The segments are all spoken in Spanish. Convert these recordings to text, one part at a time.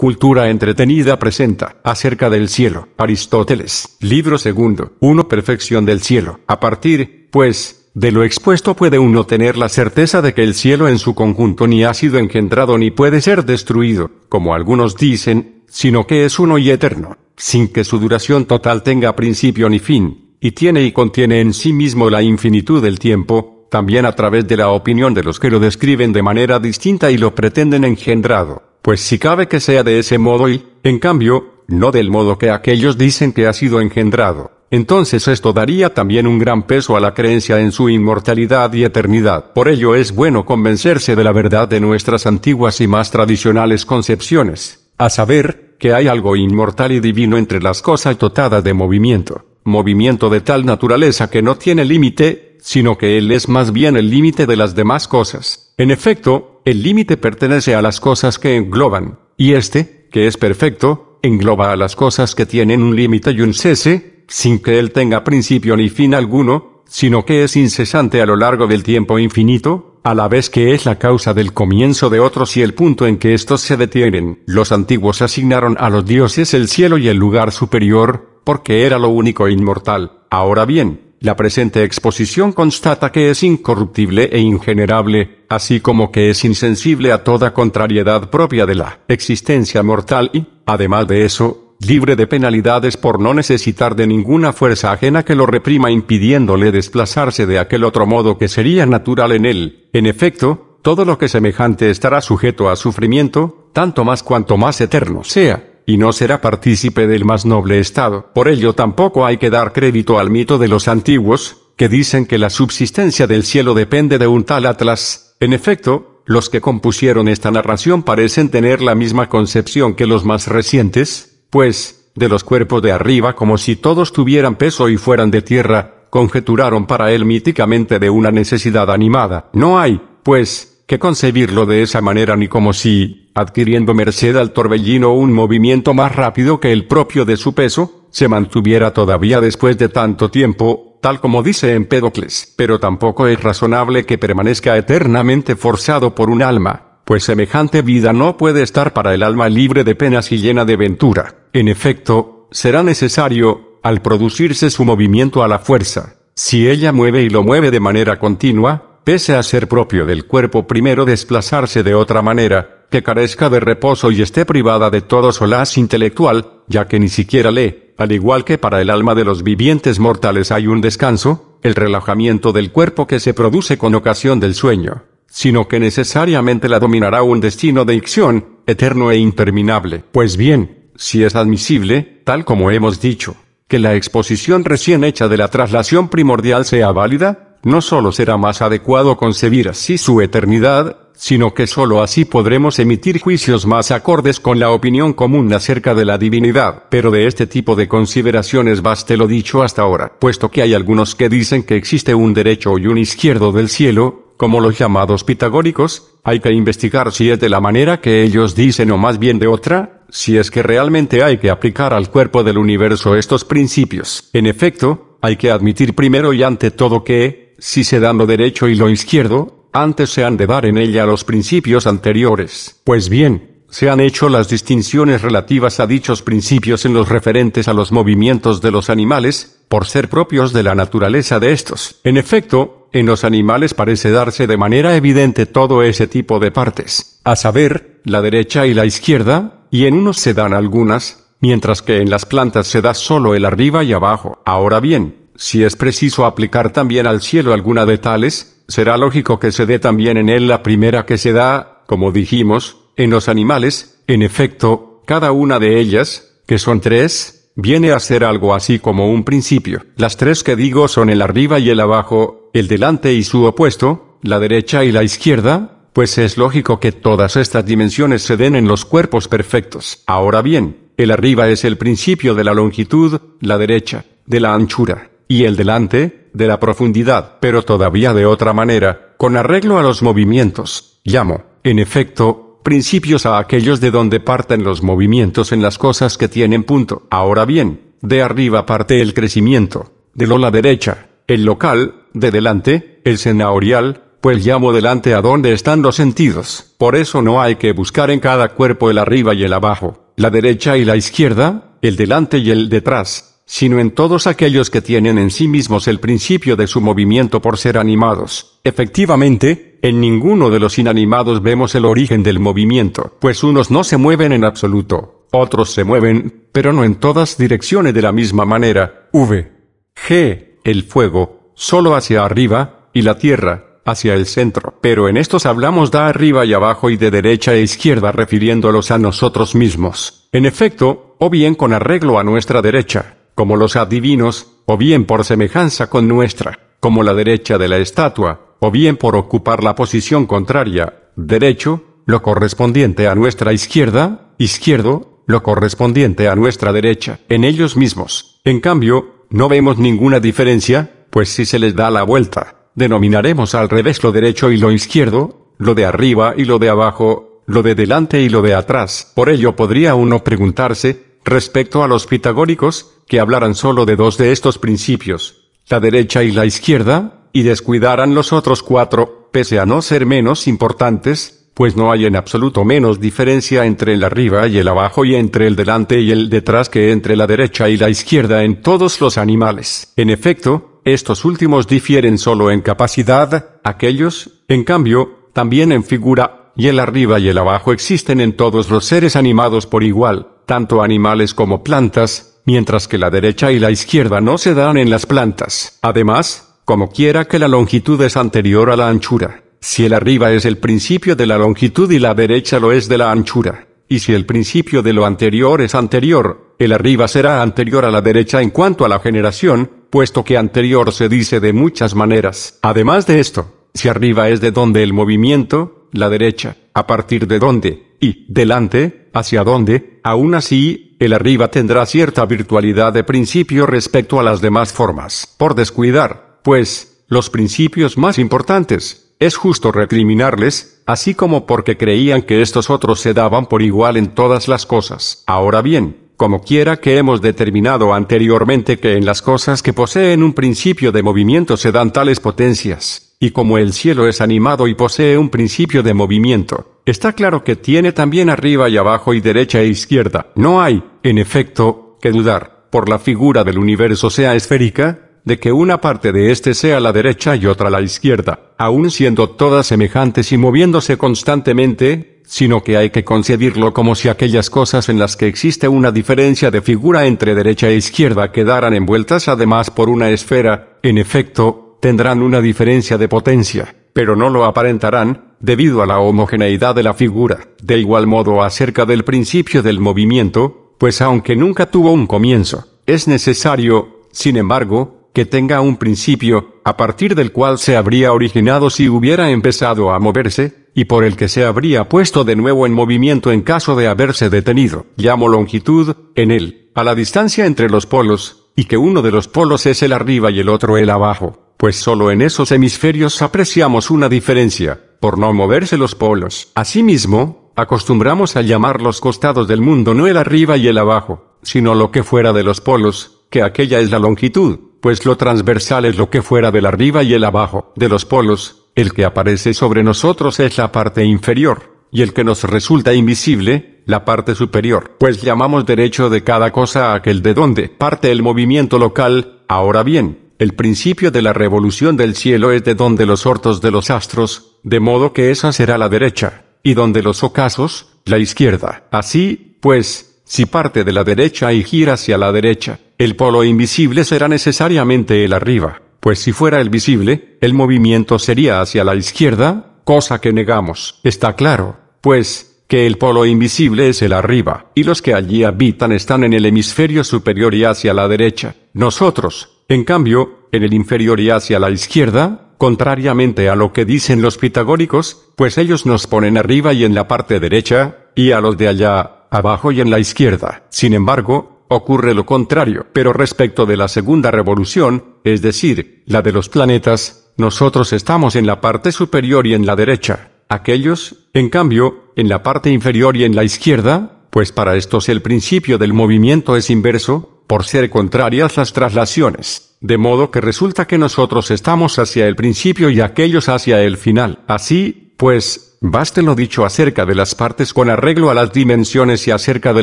Cultura entretenida presenta, acerca del cielo, Aristóteles, libro segundo, 1 Perfección del cielo. A partir, pues, de lo expuesto puede uno tener la certeza de que el cielo en su conjunto ni ha sido engendrado ni puede ser destruido, como algunos dicen, sino que es uno y eterno, sin que su duración total tenga principio ni fin, y tiene y contiene en sí mismo la infinitud del tiempo, también a través de la opinión de los que lo describen de manera distinta y lo pretenden engendrado pues si cabe que sea de ese modo y, en cambio, no del modo que aquellos dicen que ha sido engendrado, entonces esto daría también un gran peso a la creencia en su inmortalidad y eternidad. Por ello es bueno convencerse de la verdad de nuestras antiguas y más tradicionales concepciones, a saber, que hay algo inmortal y divino entre las cosas dotadas de movimiento, movimiento de tal naturaleza que no tiene límite, sino que él es más bien el límite de las demás cosas. En efecto, el límite pertenece a las cosas que engloban, y este, que es perfecto, engloba a las cosas que tienen un límite y un cese, sin que él tenga principio ni fin alguno, sino que es incesante a lo largo del tiempo infinito, a la vez que es la causa del comienzo de otros y el punto en que estos se detienen. Los antiguos asignaron a los dioses el cielo y el lugar superior, porque era lo único inmortal. Ahora bien, la presente exposición constata que es incorruptible e ingenerable, así como que es insensible a toda contrariedad propia de la existencia mortal y, además de eso, libre de penalidades por no necesitar de ninguna fuerza ajena que lo reprima impidiéndole desplazarse de aquel otro modo que sería natural en él. En efecto, todo lo que semejante estará sujeto a sufrimiento, tanto más cuanto más eterno sea y no será partícipe del más noble estado. Por ello tampoco hay que dar crédito al mito de los antiguos, que dicen que la subsistencia del cielo depende de un tal Atlas, en efecto, los que compusieron esta narración parecen tener la misma concepción que los más recientes, pues, de los cuerpos de arriba como si todos tuvieran peso y fueran de tierra, conjeturaron para él míticamente de una necesidad animada. No hay, pues, que concebirlo de esa manera ni como si, adquiriendo merced al torbellino un movimiento más rápido que el propio de su peso, se mantuviera todavía después de tanto tiempo, tal como dice Empédocles, pero tampoco es razonable que permanezca eternamente forzado por un alma, pues semejante vida no puede estar para el alma libre de penas y llena de ventura. En efecto, será necesario, al producirse su movimiento a la fuerza, si ella mueve y lo mueve de manera continua, pese a ser propio del cuerpo primero desplazarse de otra manera, que carezca de reposo y esté privada de todo solaz intelectual, ya que ni siquiera lee, al igual que para el alma de los vivientes mortales hay un descanso, el relajamiento del cuerpo que se produce con ocasión del sueño, sino que necesariamente la dominará un destino de icción, eterno e interminable. Pues bien, si es admisible, tal como hemos dicho, que la exposición recién hecha de la traslación primordial sea válida, no solo será más adecuado concebir así su eternidad, sino que sólo así podremos emitir juicios más acordes con la opinión común acerca de la divinidad. Pero de este tipo de consideraciones baste lo dicho hasta ahora, puesto que hay algunos que dicen que existe un derecho y un izquierdo del cielo, como los llamados pitagóricos, hay que investigar si es de la manera que ellos dicen o más bien de otra, si es que realmente hay que aplicar al cuerpo del universo estos principios. En efecto, hay que admitir primero y ante todo que, si se dan lo derecho y lo izquierdo, antes se han de dar en ella los principios anteriores. Pues bien, se han hecho las distinciones relativas a dichos principios en los referentes a los movimientos de los animales, por ser propios de la naturaleza de estos. En efecto, en los animales parece darse de manera evidente todo ese tipo de partes, a saber, la derecha y la izquierda, y en unos se dan algunas, mientras que en las plantas se da solo el arriba y abajo. Ahora bien, si es preciso aplicar también al cielo alguna de tales, será lógico que se dé también en él la primera que se da, como dijimos, en los animales, en efecto, cada una de ellas, que son tres, viene a ser algo así como un principio. Las tres que digo son el arriba y el abajo, el delante y su opuesto, la derecha y la izquierda, pues es lógico que todas estas dimensiones se den en los cuerpos perfectos. Ahora bien, el arriba es el principio de la longitud, la derecha, de la anchura, y el delante, de la profundidad, pero todavía de otra manera, con arreglo a los movimientos. Llamo, en efecto, principios a aquellos de donde parten los movimientos en las cosas que tienen punto. Ahora bien, de arriba parte el crecimiento, de lo la derecha, el local, de delante, el senaorial, pues llamo delante a donde están los sentidos. Por eso no hay que buscar en cada cuerpo el arriba y el abajo, la derecha y la izquierda, el delante y el detrás, sino en todos aquellos que tienen en sí mismos el principio de su movimiento por ser animados. Efectivamente, en ninguno de los inanimados vemos el origen del movimiento, pues unos no se mueven en absoluto, otros se mueven, pero no en todas direcciones de la misma manera. V. G. El fuego, solo hacia arriba, y la tierra, hacia el centro. Pero en estos hablamos de arriba y abajo y de derecha e izquierda refiriéndolos a nosotros mismos. En efecto, o bien con arreglo a nuestra derecha, como los adivinos, o bien por semejanza con nuestra, como la derecha de la estatua, o bien por ocupar la posición contraria, derecho, lo correspondiente a nuestra izquierda, izquierdo, lo correspondiente a nuestra derecha, en ellos mismos. En cambio, no vemos ninguna diferencia, pues si se les da la vuelta, denominaremos al revés lo derecho y lo izquierdo, lo de arriba y lo de abajo, lo de delante y lo de atrás. Por ello podría uno preguntarse, respecto a los pitagóricos, que hablaran solo de dos de estos principios, la derecha y la izquierda, y descuidaran los otros cuatro, pese a no ser menos importantes, pues no hay en absoluto menos diferencia entre el arriba y el abajo y entre el delante y el detrás que entre la derecha y la izquierda en todos los animales. En efecto, estos últimos difieren solo en capacidad, aquellos, en cambio, también en figura y el arriba y el abajo existen en todos los seres animados por igual, tanto animales como plantas, mientras que la derecha y la izquierda no se dan en las plantas. Además, como quiera que la longitud es anterior a la anchura, si el arriba es el principio de la longitud y la derecha lo es de la anchura, y si el principio de lo anterior es anterior, el arriba será anterior a la derecha en cuanto a la generación, puesto que anterior se dice de muchas maneras. Además de esto, si arriba es de donde el movimiento, la derecha, a partir de donde, y delante, hacia donde, aún así, el arriba tendrá cierta virtualidad de principio respecto a las demás formas, por descuidar, pues, los principios más importantes. Es justo recriminarles, así como porque creían que estos otros se daban por igual en todas las cosas. Ahora bien, como quiera que hemos determinado anteriormente que en las cosas que poseen un principio de movimiento se dan tales potencias, y como el cielo es animado y posee un principio de movimiento, está claro que tiene también arriba y abajo y derecha e izquierda. No hay, en efecto, que dudar, por la figura del universo sea esférica, de que una parte de éste sea la derecha y otra la izquierda, aun siendo todas semejantes y moviéndose constantemente, sino que hay que concebirlo como si aquellas cosas en las que existe una diferencia de figura entre derecha e izquierda quedaran envueltas además por una esfera, en efecto, tendrán una diferencia de potencia, pero no lo aparentarán, debido a la homogeneidad de la figura. De igual modo acerca del principio del movimiento, pues aunque nunca tuvo un comienzo, es necesario, sin embargo, que tenga un principio, a partir del cual se habría originado si hubiera empezado a moverse, y por el que se habría puesto de nuevo en movimiento en caso de haberse detenido. Llamo longitud, en él, a la distancia entre los polos, y que uno de los polos es el arriba y el otro el abajo, pues solo en esos hemisferios apreciamos una diferencia, por no moverse los polos. Asimismo, acostumbramos a llamar los costados del mundo no el arriba y el abajo, sino lo que fuera de los polos, que aquella es la longitud, pues lo transversal es lo que fuera del arriba y el abajo, de los polos, el que aparece sobre nosotros es la parte inferior, y el que nos resulta invisible, la parte superior, pues llamamos derecho de cada cosa aquel de donde parte el movimiento local, ahora bien, el principio de la revolución del cielo es de donde los hortos de los astros, de modo que esa será la derecha y donde los ocasos, la izquierda. Así, pues, si parte de la derecha y gira hacia la derecha, el polo invisible será necesariamente el arriba, pues si fuera el visible, el movimiento sería hacia la izquierda, cosa que negamos. Está claro, pues, que el polo invisible es el arriba, y los que allí habitan están en el hemisferio superior y hacia la derecha. Nosotros, en cambio, en el inferior y hacia la izquierda, contrariamente a lo que dicen los pitagóricos, pues ellos nos ponen arriba y en la parte derecha, y a los de allá, abajo y en la izquierda. Sin embargo, ocurre lo contrario, pero respecto de la segunda revolución, es decir, la de los planetas, nosotros estamos en la parte superior y en la derecha, aquellos, en cambio, en la parte inferior y en la izquierda, pues para estos el principio del movimiento es inverso, por ser contrarias las traslaciones de modo que resulta que nosotros estamos hacia el principio y aquellos hacia el final. Así, pues, baste lo dicho acerca de las partes con arreglo a las dimensiones y acerca de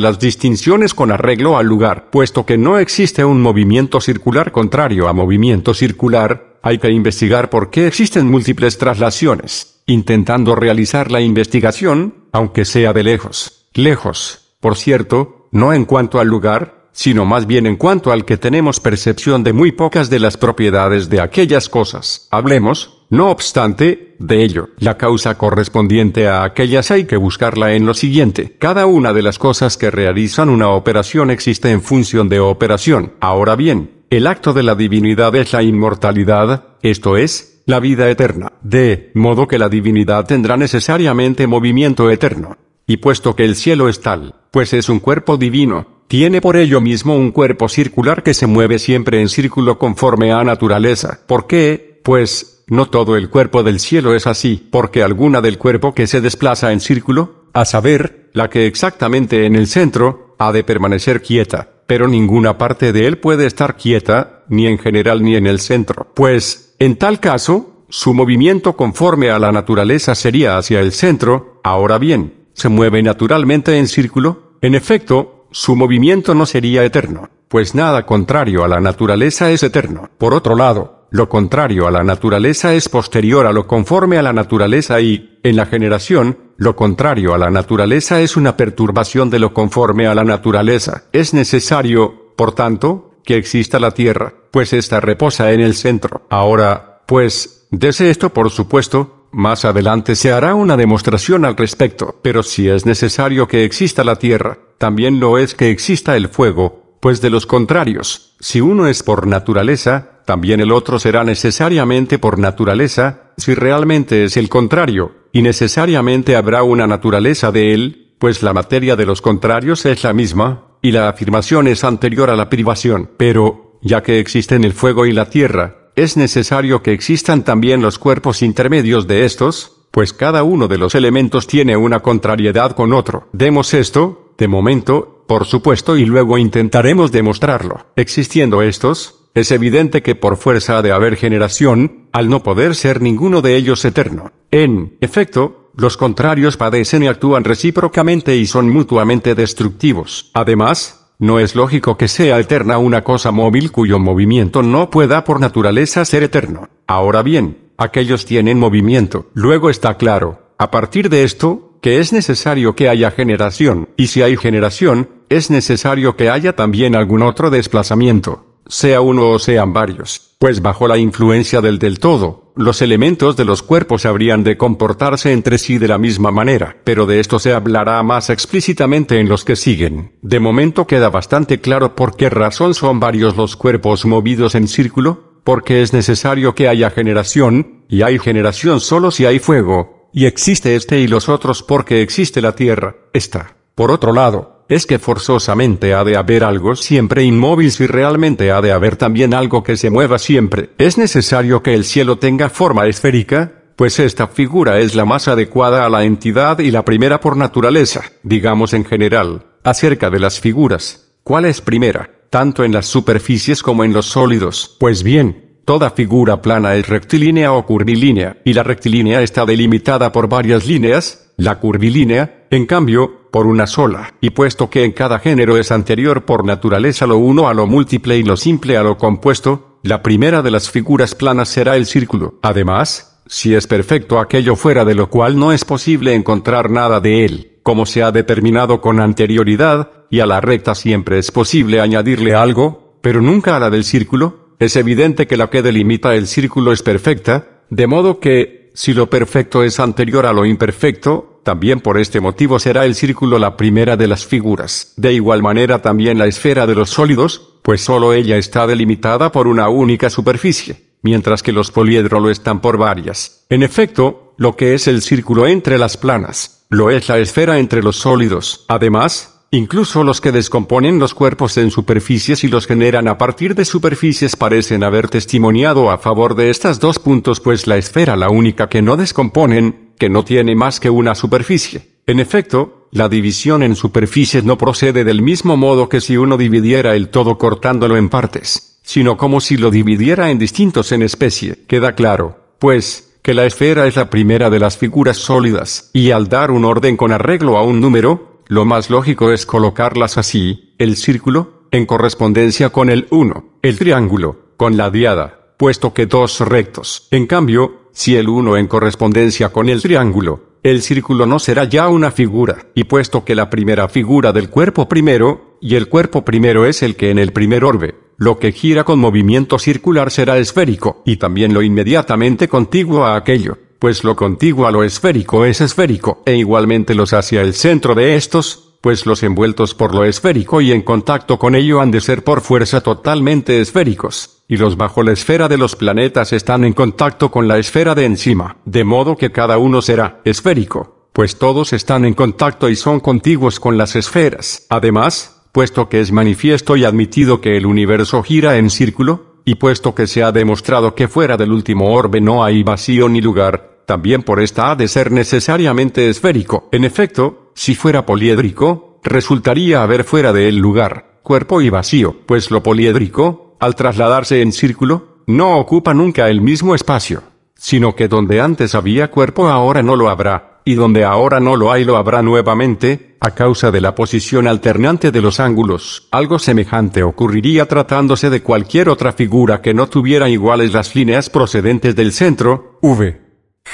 las distinciones con arreglo al lugar, puesto que no existe un movimiento circular contrario a movimiento circular, hay que investigar por qué existen múltiples traslaciones, intentando realizar la investigación, aunque sea de lejos. Lejos, por cierto, no en cuanto al lugar, sino más bien en cuanto al que tenemos percepción de muy pocas de las propiedades de aquellas cosas. Hablemos, no obstante, de ello. La causa correspondiente a aquellas hay que buscarla en lo siguiente. Cada una de las cosas que realizan una operación existe en función de operación. Ahora bien, el acto de la divinidad es la inmortalidad, esto es, la vida eterna, de modo que la divinidad tendrá necesariamente movimiento eterno. Y puesto que el cielo es tal, pues es un cuerpo divino, tiene por ello mismo un cuerpo circular que se mueve siempre en círculo conforme a naturaleza. ¿Por qué? Pues, no todo el cuerpo del cielo es así, porque alguna del cuerpo que se desplaza en círculo, a saber, la que exactamente en el centro, ha de permanecer quieta, pero ninguna parte de él puede estar quieta, ni en general ni en el centro. Pues, en tal caso, su movimiento conforme a la naturaleza sería hacia el centro, ahora bien, se mueve naturalmente en círculo, en efecto, su movimiento no sería eterno, pues nada contrario a la naturaleza es eterno. Por otro lado, lo contrario a la naturaleza es posterior a lo conforme a la naturaleza y, en la generación, lo contrario a la naturaleza es una perturbación de lo conforme a la naturaleza. Es necesario, por tanto, que exista la tierra, pues ésta reposa en el centro. Ahora, pues, dese esto por supuesto, más adelante se hará una demostración al respecto, pero si es necesario que exista la tierra, también lo es que exista el fuego, pues de los contrarios, si uno es por naturaleza, también el otro será necesariamente por naturaleza, si realmente es el contrario, y necesariamente habrá una naturaleza de él, pues la materia de los contrarios es la misma, y la afirmación es anterior a la privación, pero, ya que existen el fuego y la tierra, es necesario que existan también los cuerpos intermedios de estos, pues cada uno de los elementos tiene una contrariedad con otro. Demos esto, de momento, por supuesto, y luego intentaremos demostrarlo. Existiendo estos, es evidente que por fuerza de haber generación, al no poder ser ninguno de ellos eterno. En efecto, los contrarios padecen y actúan recíprocamente y son mutuamente destructivos. Además, no es lógico que sea eterna una cosa móvil cuyo movimiento no pueda por naturaleza ser eterno. Ahora bien, aquellos tienen movimiento. Luego está claro, a partir de esto, que es necesario que haya generación, y si hay generación, es necesario que haya también algún otro desplazamiento, sea uno o sean varios, pues bajo la influencia del del todo, los elementos de los cuerpos habrían de comportarse entre sí de la misma manera, pero de esto se hablará más explícitamente en los que siguen. De momento queda bastante claro por qué razón son varios los cuerpos movidos en círculo, porque es necesario que haya generación, y hay generación solo si hay fuego, y existe este y los otros porque existe la tierra, esta. Por otro lado, es que forzosamente ha de haber algo siempre inmóvil si realmente ha de haber también algo que se mueva siempre. Es necesario que el cielo tenga forma esférica, pues esta figura es la más adecuada a la entidad y la primera por naturaleza, digamos en general, acerca de las figuras. ¿Cuál es primera? Tanto en las superficies como en los sólidos. Pues bien, Toda figura plana es rectilínea o curvilínea, y la rectilínea está delimitada por varias líneas, la curvilínea, en cambio, por una sola, y puesto que en cada género es anterior por naturaleza lo uno a lo múltiple y lo simple a lo compuesto, la primera de las figuras planas será el círculo. Además, si es perfecto aquello fuera de lo cual no es posible encontrar nada de él, como se ha determinado con anterioridad, y a la recta siempre es posible añadirle algo, pero nunca a la del círculo, es evidente que la que delimita el círculo es perfecta, de modo que, si lo perfecto es anterior a lo imperfecto, también por este motivo será el círculo la primera de las figuras. De igual manera también la esfera de los sólidos, pues sólo ella está delimitada por una única superficie, mientras que los poliedros lo están por varias. En efecto, lo que es el círculo entre las planas, lo es la esfera entre los sólidos. Además, Incluso los que descomponen los cuerpos en superficies y los generan a partir de superficies parecen haber testimoniado a favor de estas dos puntos pues la esfera la única que no descomponen que no tiene más que una superficie. En efecto, la división en superficies no procede del mismo modo que si uno dividiera el todo cortándolo en partes, sino como si lo dividiera en distintos en especie. Queda claro, pues, que la esfera es la primera de las figuras sólidas, y al dar un orden con arreglo a un número, lo más lógico es colocarlas así, el círculo, en correspondencia con el 1, el triángulo, con la diada, puesto que dos rectos. En cambio, si el uno en correspondencia con el triángulo, el círculo no será ya una figura, y puesto que la primera figura del cuerpo primero, y el cuerpo primero es el que en el primer orbe, lo que gira con movimiento circular será esférico, y también lo inmediatamente contiguo a aquello, pues lo contiguo a lo esférico es esférico, e igualmente los hacia el centro de estos, pues los envueltos por lo esférico y en contacto con ello han de ser por fuerza totalmente esféricos y los bajo la esfera de los planetas están en contacto con la esfera de encima, de modo que cada uno será esférico, pues todos están en contacto y son contiguos con las esferas. Además, puesto que es manifiesto y admitido que el universo gira en círculo, y puesto que se ha demostrado que fuera del último orbe no hay vacío ni lugar, también por esta ha de ser necesariamente esférico. En efecto, si fuera poliédrico, resultaría haber fuera de él lugar, cuerpo y vacío, pues lo poliédrico, al trasladarse en círculo, no ocupa nunca el mismo espacio, sino que donde antes había cuerpo ahora no lo habrá, y donde ahora no lo hay lo habrá nuevamente, a causa de la posición alternante de los ángulos. Algo semejante ocurriría tratándose de cualquier otra figura que no tuviera iguales las líneas procedentes del centro, V.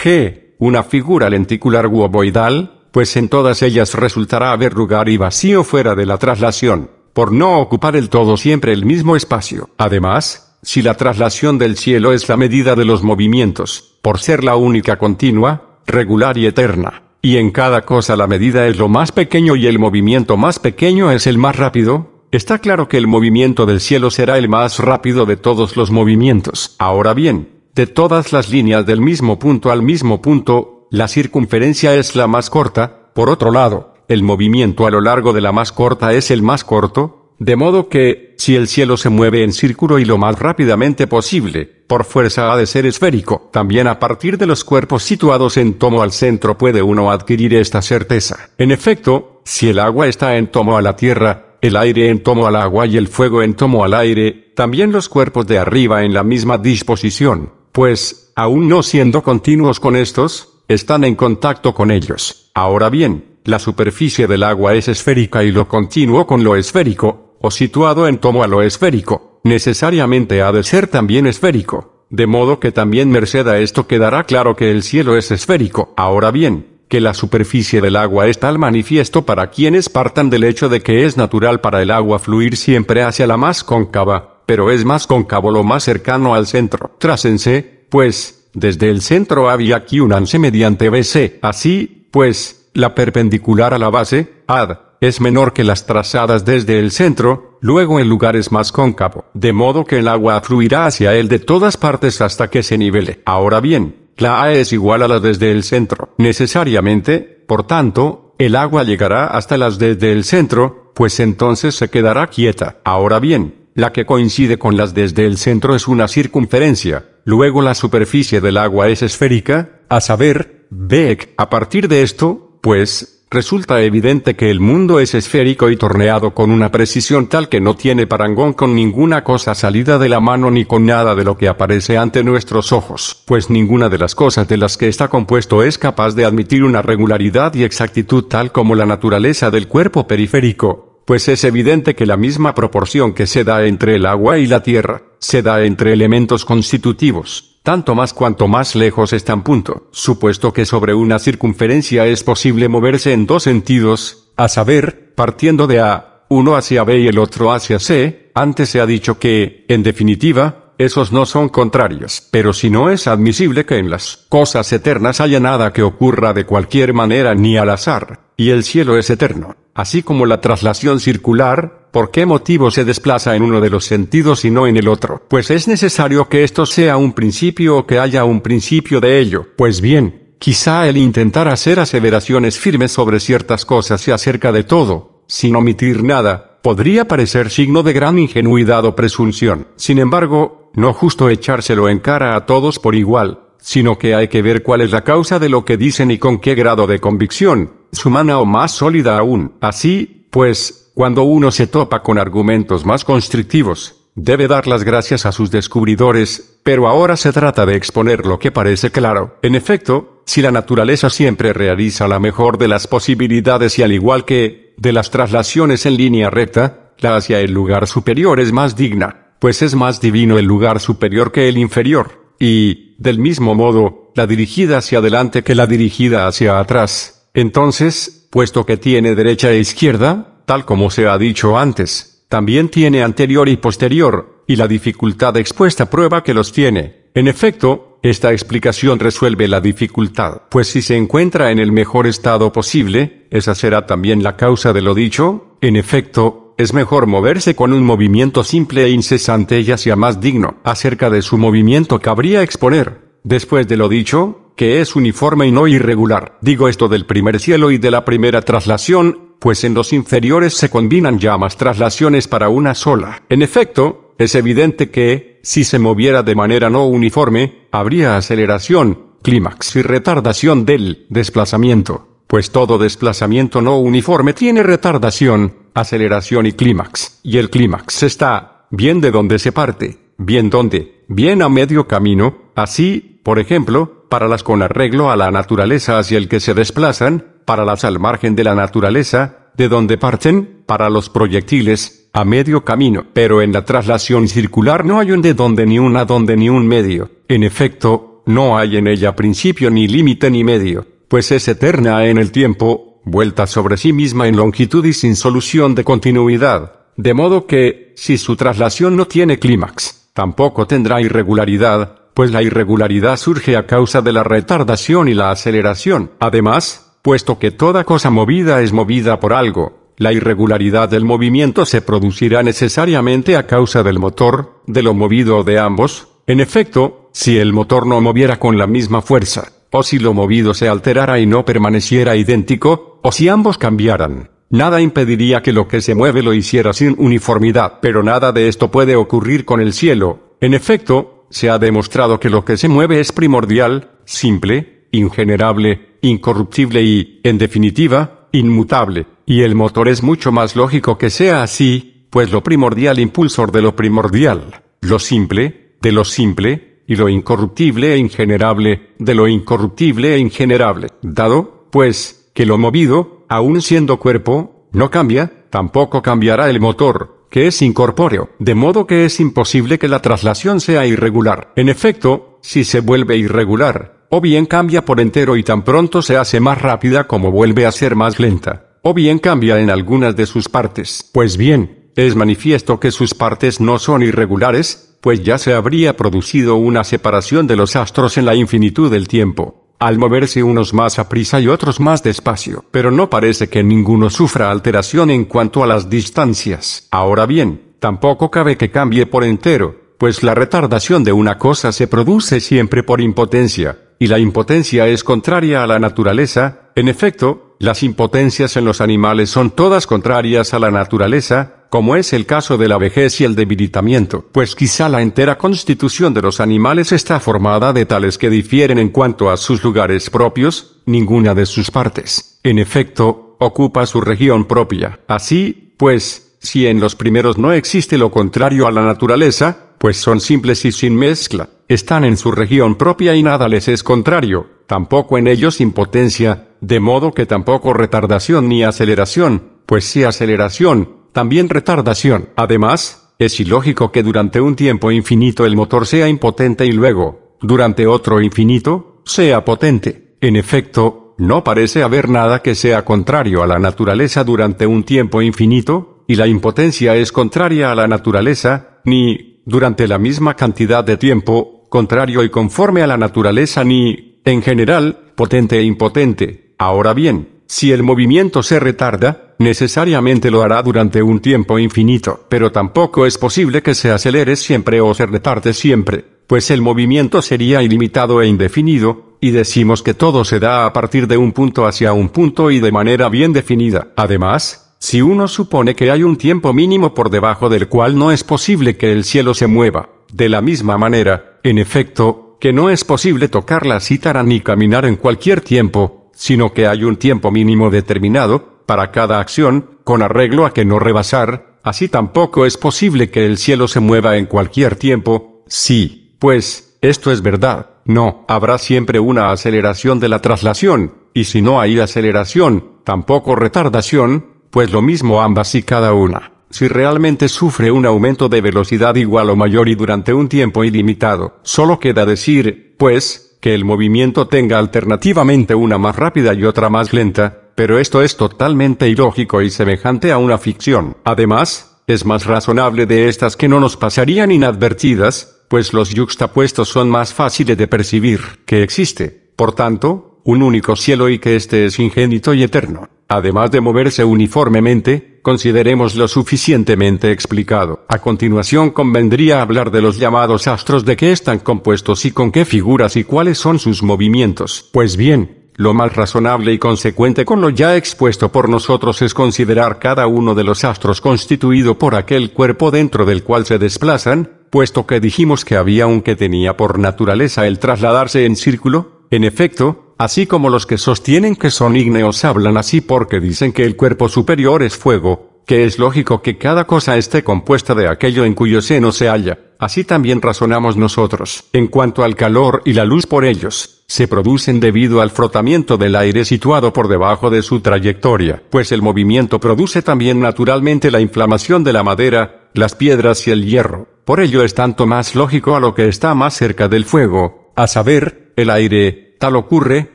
G. Una figura lenticular u ovoidal, pues en todas ellas resultará haber lugar y vacío fuera de la traslación por no ocupar el todo siempre el mismo espacio. Además, si la traslación del cielo es la medida de los movimientos, por ser la única continua, regular y eterna, y en cada cosa la medida es lo más pequeño y el movimiento más pequeño es el más rápido, Está claro que el movimiento del cielo será el más rápido de todos los movimientos. Ahora bien, de todas las líneas del mismo punto al mismo punto, la circunferencia es la más corta, por otro lado, el movimiento a lo largo de la más corta es el más corto, de modo que, si el cielo se mueve en círculo y lo más rápidamente posible, por fuerza ha de ser esférico. También a partir de los cuerpos situados en tomo al centro puede uno adquirir esta certeza. En efecto, si el agua está en tomo a la tierra, el aire en tomo al agua y el fuego en tomo al aire, también los cuerpos de arriba en la misma disposición, pues, aún no siendo continuos con estos, están en contacto con ellos. Ahora bien, la superficie del agua es esférica y lo continuo con lo esférico, o situado en tomo a lo esférico, necesariamente ha de ser también esférico. De modo que también merced a esto quedará claro que el cielo es esférico. Ahora bien, que la superficie del agua es tal manifiesto para quienes partan del hecho de que es natural para el agua fluir siempre hacia la más cóncava, pero es más cóncavo lo más cercano al centro. Trásense, pues, desde el centro había aquí un anse mediante BC. Así, pues, la perpendicular a la base, AD, es menor que las trazadas desde el centro, luego en lugares más cóncavo, de modo que el agua fluirá hacia él de todas partes hasta que se nivele. Ahora bien, la A es igual a la desde el centro. Necesariamente, por tanto, el agua llegará hasta las desde el centro, pues entonces se quedará quieta. Ahora bien, la que coincide con las desde el centro es una circunferencia, luego la superficie del agua es esférica, a saber, Bec. A partir de esto, pues, resulta evidente que el mundo es esférico y torneado con una precisión tal que no tiene parangón con ninguna cosa salida de la mano ni con nada de lo que aparece ante nuestros ojos, pues ninguna de las cosas de las que está compuesto es capaz de admitir una regularidad y exactitud tal como la naturaleza del cuerpo periférico, pues es evidente que la misma proporción que se da entre el agua y la tierra, se da entre elementos constitutivos, tanto más cuanto más lejos están punto, supuesto que sobre una circunferencia es posible moverse en dos sentidos, a saber, partiendo de A, uno hacia B y el otro hacia C, antes se ha dicho que, en definitiva, esos no son contrarios, pero si no es admisible que en las cosas eternas haya nada que ocurra de cualquier manera ni al azar, y el cielo es eterno, así como la traslación circular, ¿Por qué motivo se desplaza en uno de los sentidos y no en el otro? Pues es necesario que esto sea un principio o que haya un principio de ello. Pues bien, quizá el intentar hacer aseveraciones firmes sobre ciertas cosas y acerca de todo, sin omitir nada, podría parecer signo de gran ingenuidad o presunción. Sin embargo, no justo echárselo en cara a todos por igual, sino que hay que ver cuál es la causa de lo que dicen y con qué grado de convicción, humana o más sólida aún. Así, pues, cuando uno se topa con argumentos más constrictivos, debe dar las gracias a sus descubridores, pero ahora se trata de exponer lo que parece claro. En efecto, si la naturaleza siempre realiza la mejor de las posibilidades y al igual que de las traslaciones en línea recta, la hacia el lugar superior es más digna, pues es más divino el lugar superior que el inferior, y, del mismo modo, la dirigida hacia adelante que la dirigida hacia atrás. Entonces, puesto que tiene derecha e izquierda, tal como se ha dicho antes, también tiene anterior y posterior, y la dificultad expuesta prueba que los tiene. En efecto, esta explicación resuelve la dificultad, pues si se encuentra en el mejor estado posible, esa será también la causa de lo dicho, en efecto, es mejor moverse con un movimiento simple e incesante y hacia más digno. Acerca de su movimiento cabría exponer, después de lo dicho, que es uniforme y no irregular. Digo esto del primer cielo y de la primera traslación, pues en los inferiores se combinan ya más traslaciones para una sola. En efecto, es evidente que, si se moviera de manera no uniforme, habría aceleración, clímax y retardación del desplazamiento, pues todo desplazamiento no uniforme tiene retardación, aceleración y clímax, y el clímax está, bien de donde se parte, bien donde, bien a medio camino, así, por ejemplo, para las con arreglo a la naturaleza hacia el que se desplazan, para las al margen de la naturaleza, de donde parten, para los proyectiles, a medio camino. Pero en la traslación circular no hay un de donde ni un a donde ni un medio. En efecto, no hay en ella principio ni límite ni medio, pues es eterna en el tiempo, vuelta sobre sí misma en longitud y sin solución de continuidad. De modo que, si su traslación no tiene clímax, tampoco tendrá irregularidad, pues la irregularidad surge a causa de la retardación y la aceleración. Además, Puesto que toda cosa movida es movida por algo, la irregularidad del movimiento se producirá necesariamente a causa del motor, de lo movido de ambos. En efecto, si el motor no moviera con la misma fuerza, o si lo movido se alterara y no permaneciera idéntico, o si ambos cambiaran, Nada impediría que lo que se mueve lo hiciera sin uniformidad, pero nada de esto puede ocurrir con el cielo. En efecto, se ha demostrado que lo que se mueve es primordial, simple, ingenerable, incorruptible y, en definitiva, inmutable, y el motor es mucho más lógico que sea así, pues lo primordial impulsor de lo primordial, lo simple, de lo simple, y lo incorruptible e ingenerable, de lo incorruptible e ingenerable, dado, pues, que lo movido, aun siendo cuerpo, no cambia, tampoco cambiará el motor, que es incorpóreo, de modo que es imposible que la traslación sea irregular. En efecto, si se vuelve irregular, o bien cambia por entero y tan pronto se hace más rápida como vuelve a ser más lenta, o bien cambia en algunas de sus partes. Pues bien, es manifiesto que sus partes no son irregulares, pues ya se habría producido una separación de los astros en la infinitud del tiempo al moverse unos más a prisa y otros más despacio, pero no parece que ninguno sufra alteración en cuanto a las distancias. Ahora bien, tampoco cabe que cambie por entero, pues la retardación de una cosa se produce siempre por impotencia, y la impotencia es contraria a la naturaleza, en efecto, las impotencias en los animales son todas contrarias a la naturaleza, como es el caso de la vejez y el debilitamiento, pues quizá la entera constitución de los animales está formada de tales que difieren en cuanto a sus lugares propios, ninguna de sus partes, en efecto, ocupa su región propia. Así, pues, si en los primeros no existe lo contrario a la naturaleza, pues son simples y sin mezcla, están en su región propia y nada les es contrario, tampoco en ellos impotencia, de modo que tampoco retardación ni aceleración, pues si aceleración, también retardación. Además, es ilógico que durante un tiempo infinito el motor sea impotente y luego, durante otro infinito, sea potente. En efecto, no parece haber nada que sea contrario a la naturaleza durante un tiempo infinito, y la impotencia es contraria a la naturaleza, ni, durante la misma cantidad de tiempo, contrario y conforme a la naturaleza ni, en general, potente e impotente. Ahora bien, si el movimiento se retarda, necesariamente lo hará durante un tiempo infinito, pero tampoco es posible que se acelere siempre o se retarde siempre, pues el movimiento sería ilimitado e indefinido, y decimos que todo se da a partir de un punto hacia un punto y de manera bien definida. Además, si uno supone que hay un tiempo mínimo por debajo del cual no es posible que el cielo se mueva, de la misma manera, en efecto, que no es posible tocar la cítara ni caminar en cualquier tiempo, sino que hay un tiempo mínimo determinado, para cada acción, con arreglo a que no rebasar, así tampoco es posible que el cielo se mueva en cualquier tiempo, sí, pues, esto es verdad, no, habrá siempre una aceleración de la traslación, y si no hay aceleración, tampoco retardación, pues lo mismo ambas y cada una, si realmente sufre un aumento de velocidad igual o mayor y durante un tiempo ilimitado, solo queda decir, pues, que el movimiento tenga alternativamente una más rápida y otra más lenta, pero esto es totalmente ilógico y semejante a una ficción. Además, es más razonable de estas que no nos pasarían inadvertidas, pues los yuxtapuestos son más fáciles de percibir que existe, por tanto, un único cielo y que este es ingénito y eterno además de moverse uniformemente, consideremos lo suficientemente explicado. A continuación convendría hablar de los llamados astros de qué están compuestos y con qué figuras y cuáles son sus movimientos. Pues bien, lo más razonable y consecuente con lo ya expuesto por nosotros es considerar cada uno de los astros constituido por aquel cuerpo dentro del cual se desplazan, puesto que dijimos que había un que tenía por naturaleza el trasladarse en círculo, en efecto, así como los que sostienen que son ígneos hablan así porque dicen que el cuerpo superior es fuego, que es lógico que cada cosa esté compuesta de aquello en cuyo seno se halla, así también razonamos nosotros. En cuanto al calor y la luz por ellos, se producen debido al frotamiento del aire situado por debajo de su trayectoria, pues el movimiento produce también naturalmente la inflamación de la madera, las piedras y el hierro. Por ello es tanto más lógico a lo que está más cerca del fuego, a saber, el aire, Tal ocurre,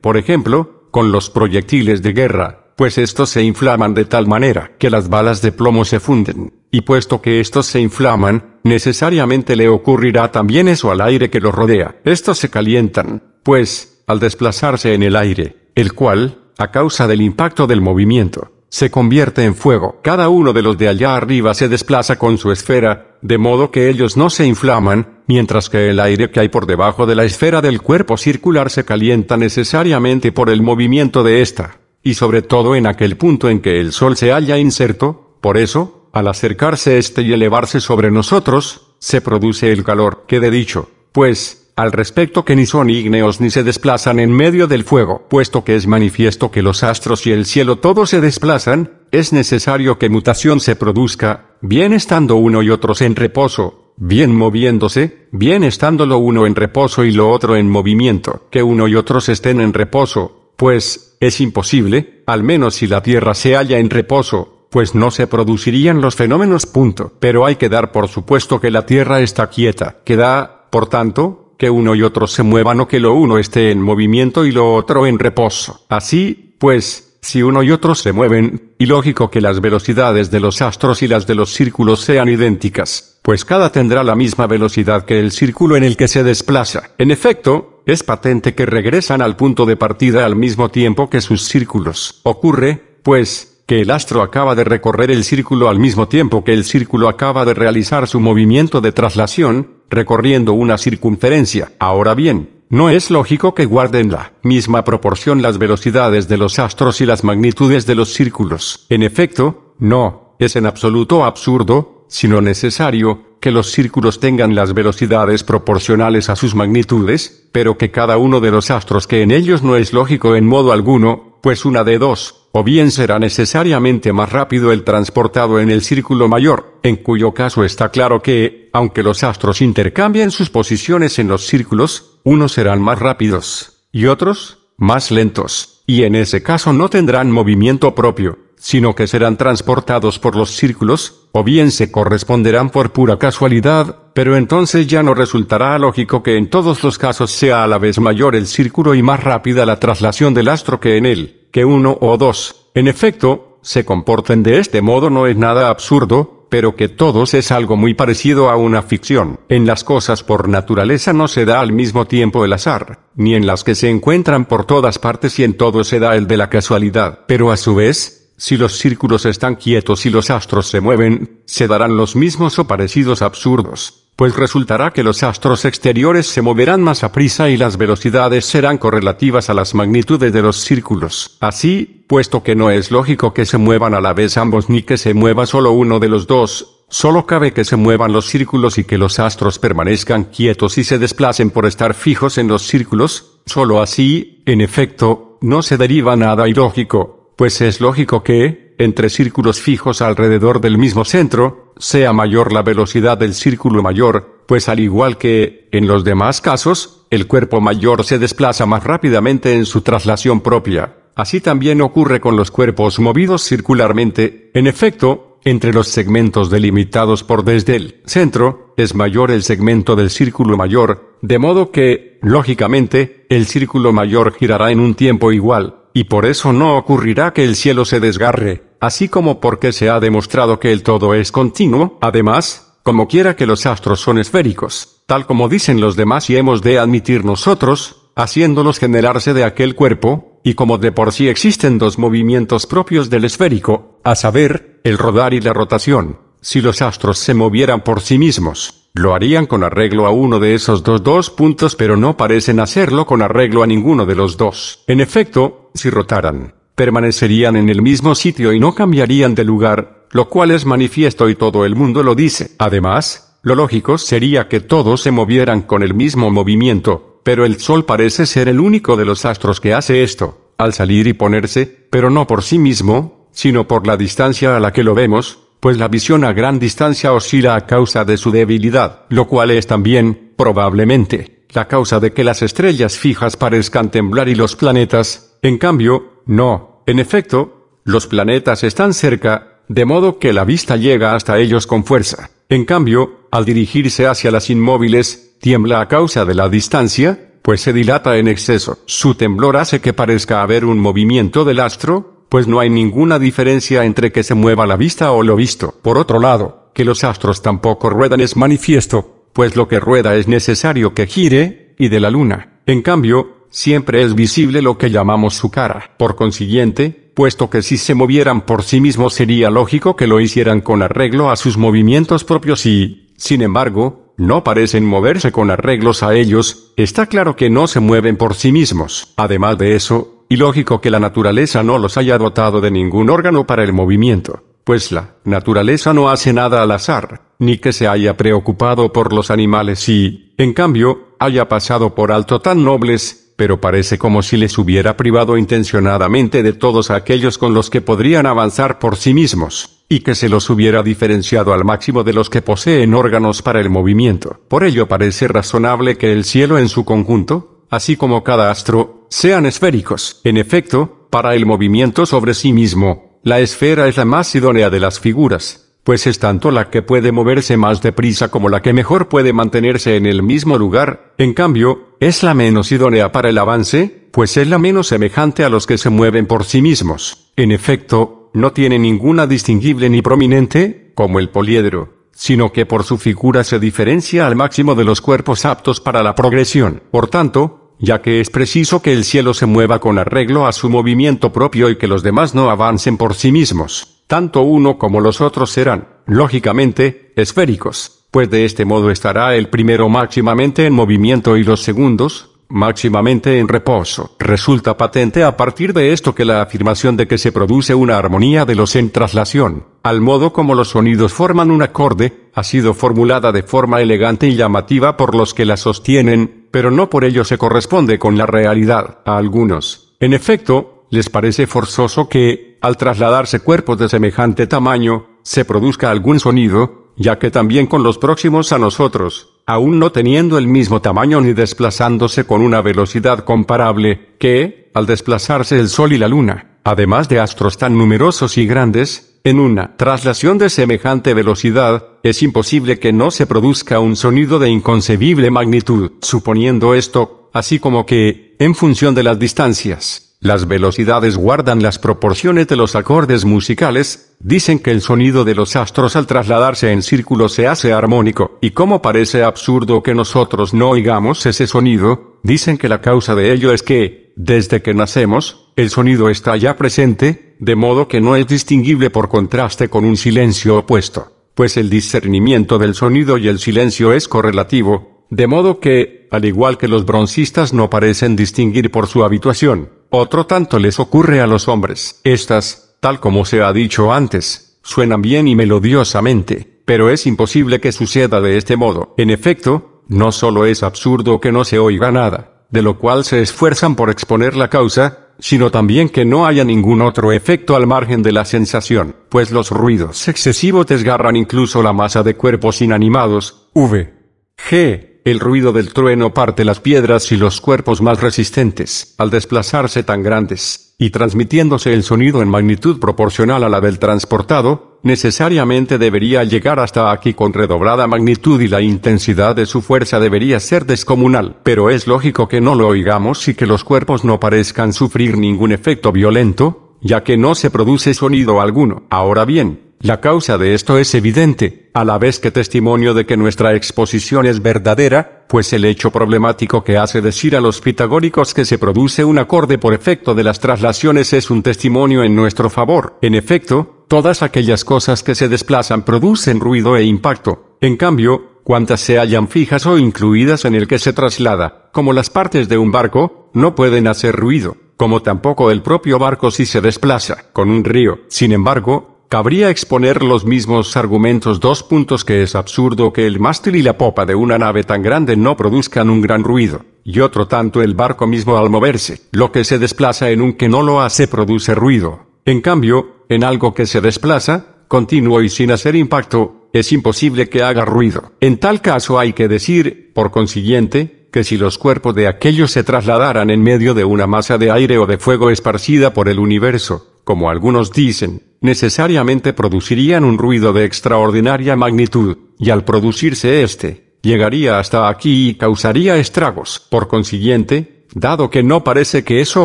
por ejemplo, con los proyectiles de guerra, pues estos se inflaman de tal manera que las balas de plomo se funden, y puesto que estos se inflaman, necesariamente le ocurrirá también eso al aire que los rodea. Estos se calientan, pues, al desplazarse en el aire, el cual, a causa del impacto del movimiento, se convierte en fuego. Cada uno de los de allá arriba se desplaza con su esfera, de modo que ellos no se inflaman, mientras que el aire que hay por debajo de la esfera del cuerpo circular se calienta necesariamente por el movimiento de ésta, y sobre todo en aquel punto en que el Sol se halla inserto, por eso, al acercarse éste y elevarse sobre nosotros, se produce el calor que de dicho, pues, al respecto que ni son ígneos ni se desplazan en medio del fuego. Puesto que es manifiesto que los astros y el cielo todos se desplazan, es necesario que mutación se produzca, bien estando uno y otros en reposo, bien moviéndose, bien estando lo uno en reposo y lo otro en movimiento, que uno y otros estén en reposo, pues, es imposible, al menos si la tierra se halla en reposo, pues no se producirían los fenómenos punto. Pero hay que dar por supuesto que la Tierra está quieta, que da, por tanto, que uno y otro se muevan o que lo uno esté en movimiento y lo otro en reposo. Así, pues, si uno y otro se mueven, y lógico que las velocidades de los astros y las de los círculos sean idénticas, pues cada tendrá la misma velocidad que el círculo en el que se desplaza. En efecto, es patente que regresan al punto de partida al mismo tiempo que sus círculos. Ocurre, pues, que el astro acaba de recorrer el círculo al mismo tiempo que el círculo acaba de realizar su movimiento de traslación, recorriendo una circunferencia. Ahora bien, no es lógico que guarden la misma proporción las velocidades de los astros y las magnitudes de los círculos. En efecto, no, es en absoluto absurdo, sino necesario, que los círculos tengan las velocidades proporcionales a sus magnitudes, pero que cada uno de los astros que en ellos no es lógico en modo alguno, pues una de dos, o bien será necesariamente más rápido el transportado en el círculo mayor, en cuyo caso está claro que, aunque los astros intercambien sus posiciones en los círculos, unos serán más rápidos, y otros, más lentos, y en ese caso no tendrán movimiento propio, sino que serán transportados por los círculos, o bien se corresponderán por pura casualidad, pero entonces ya no resultará lógico que en todos los casos sea a la vez mayor el círculo y más rápida la traslación del astro que en él que uno o dos, en efecto, se comporten de este modo no es nada absurdo, pero que todos es algo muy parecido a una ficción. En las cosas por naturaleza no se da al mismo tiempo el azar, ni en las que se encuentran por todas partes y en todo se da el de la casualidad. Pero a su vez, si los círculos están quietos y los astros se mueven, se darán los mismos o parecidos absurdos pues resultará que los astros exteriores se moverán más a prisa y las velocidades serán correlativas a las magnitudes de los círculos. Así, puesto que no es lógico que se muevan a la vez ambos ni que se mueva solo uno de los dos, solo cabe que se muevan los círculos y que los astros permanezcan quietos y se desplacen por estar fijos en los círculos, solo así, en efecto, no se deriva nada ilógico, pues es lógico que, entre círculos fijos alrededor del mismo centro, sea mayor la velocidad del círculo mayor, pues al igual que, en los demás casos, el cuerpo mayor se desplaza más rápidamente en su traslación propia. Así también ocurre con los cuerpos movidos circularmente. En efecto, entre los segmentos delimitados por desde el centro, es mayor el segmento del círculo mayor, de modo que, lógicamente, el círculo mayor girará en un tiempo igual, y por eso no ocurrirá que el cielo se desgarre así como porque se ha demostrado que el todo es continuo, además, como quiera que los astros son esféricos, tal como dicen los demás y hemos de admitir nosotros, haciéndolos generarse de aquel cuerpo, y como de por sí existen dos movimientos propios del esférico, a saber, el rodar y la rotación, si los astros se movieran por sí mismos, lo harían con arreglo a uno de esos dos dos puntos pero no parecen hacerlo con arreglo a ninguno de los dos. En efecto, si rotaran, permanecerían en el mismo sitio y no cambiarían de lugar, lo cual es manifiesto y todo el mundo lo dice. Además, lo lógico sería que todos se movieran con el mismo movimiento, pero el Sol parece ser el único de los astros que hace esto, al salir y ponerse, pero no por sí mismo, sino por la distancia a la que lo vemos, pues la visión a gran distancia oscila a causa de su debilidad, lo cual es también, probablemente, la causa de que las estrellas fijas parezcan temblar y los planetas, en cambio, no. En efecto, los planetas están cerca, de modo que la vista llega hasta ellos con fuerza. En cambio, al dirigirse hacia las inmóviles, tiembla a causa de la distancia, pues se dilata en exceso. Su temblor hace que parezca haber un movimiento del astro, pues no hay ninguna diferencia entre que se mueva la vista o lo visto. Por otro lado, que los astros tampoco ruedan es manifiesto, pues lo que rueda es necesario que gire, y de la luna. En cambio, siempre es visible lo que llamamos su cara. Por consiguiente, puesto que si se movieran por sí mismos sería lógico que lo hicieran con arreglo a sus movimientos propios y, sin embargo, no parecen moverse con arreglos a ellos, está claro que no se mueven por sí mismos. Además de eso, y lógico que la naturaleza no los haya dotado de ningún órgano para el movimiento pues la naturaleza no hace nada al azar, ni que se haya preocupado por los animales y, en cambio, haya pasado por alto tan nobles, pero parece como si les hubiera privado intencionadamente de todos aquellos con los que podrían avanzar por sí mismos, y que se los hubiera diferenciado al máximo de los que poseen órganos para el movimiento. Por ello parece razonable que el cielo en su conjunto, así como cada astro, sean esféricos. En efecto, para el movimiento sobre sí mismo, la esfera es la más idónea de las figuras, pues es tanto la que puede moverse más deprisa como la que mejor puede mantenerse en el mismo lugar, en cambio, es la menos idónea para el avance, pues es la menos semejante a los que se mueven por sí mismos. En efecto, no tiene ninguna distinguible ni prominente, como el poliedro, sino que por su figura se diferencia al máximo de los cuerpos aptos para la progresión. Por tanto, ya que es preciso que el cielo se mueva con arreglo a su movimiento propio y que los demás no avancen por sí mismos, tanto uno como los otros serán, lógicamente, esféricos pues de este modo estará el primero máximamente en movimiento y los segundos máximamente en reposo. Resulta patente a partir de esto que la afirmación de que se produce una armonía de los en traslación, al modo como los sonidos forman un acorde, ha sido formulada de forma elegante y llamativa por los que la sostienen, pero no por ello se corresponde con la realidad a algunos. En efecto, les parece forzoso que, al trasladarse cuerpos de semejante tamaño, se produzca algún sonido, ya que también con los próximos a nosotros, aún no teniendo el mismo tamaño ni desplazándose con una velocidad comparable, que, al desplazarse el Sol y la Luna, además de astros tan numerosos y grandes, en una traslación de semejante velocidad, es imposible que no se produzca un sonido de inconcebible magnitud, suponiendo esto, así como que, en función de las distancias, las velocidades guardan las proporciones de los acordes musicales, dicen que el sonido de los astros al trasladarse en círculo se hace armónico, y como parece absurdo que nosotros no oigamos ese sonido, dicen que la causa de ello es que, desde que nacemos, el sonido está ya presente, de modo que no es distinguible por contraste con un silencio opuesto, pues el discernimiento del sonido y el silencio es correlativo, de modo que, al igual que los broncistas no parecen distinguir por su habituación, otro tanto les ocurre a los hombres. Estas, tal como se ha dicho antes, suenan bien y melodiosamente, pero es imposible que suceda de este modo. En efecto, no solo es absurdo que no se oiga nada, de lo cual se esfuerzan por exponer la causa, sino también que no haya ningún otro efecto al margen de la sensación, pues los ruidos excesivos desgarran incluso la masa de cuerpos inanimados, v. g. El ruido del trueno parte las piedras y los cuerpos más resistentes, al desplazarse tan grandes, y transmitiéndose el sonido en magnitud proporcional a la del transportado, necesariamente debería llegar hasta aquí con redoblada magnitud y la intensidad de su fuerza debería ser descomunal, pero es lógico que no lo oigamos y que los cuerpos no parezcan sufrir ningún efecto violento, ya que no se produce sonido alguno. Ahora bien, la causa de esto es evidente, a la vez que testimonio de que nuestra exposición es verdadera, pues el hecho problemático que hace decir a los pitagóricos que se produce un acorde por efecto de las traslaciones es un testimonio en nuestro favor. En efecto, todas aquellas cosas que se desplazan producen ruido e impacto. En cambio, cuantas se hallan fijas o incluidas en el que se traslada, como las partes de un barco, no pueden hacer ruido, como tampoco el propio barco si se desplaza con un río. Sin embargo, cabría exponer los mismos argumentos. Dos puntos que es absurdo que el mástil y la popa de una nave tan grande no produzcan un gran ruido, y otro tanto el barco mismo al moverse, lo que se desplaza en un que no lo hace produce ruido. En cambio, en algo que se desplaza, continuo y sin hacer impacto, es imposible que haga ruido. En tal caso hay que decir, por consiguiente, que si los cuerpos de aquellos se trasladaran en medio de una masa de aire o de fuego esparcida por el universo, como algunos dicen, necesariamente producirían un ruido de extraordinaria magnitud, y al producirse éste, llegaría hasta aquí y causaría estragos. Por consiguiente, dado que no parece que eso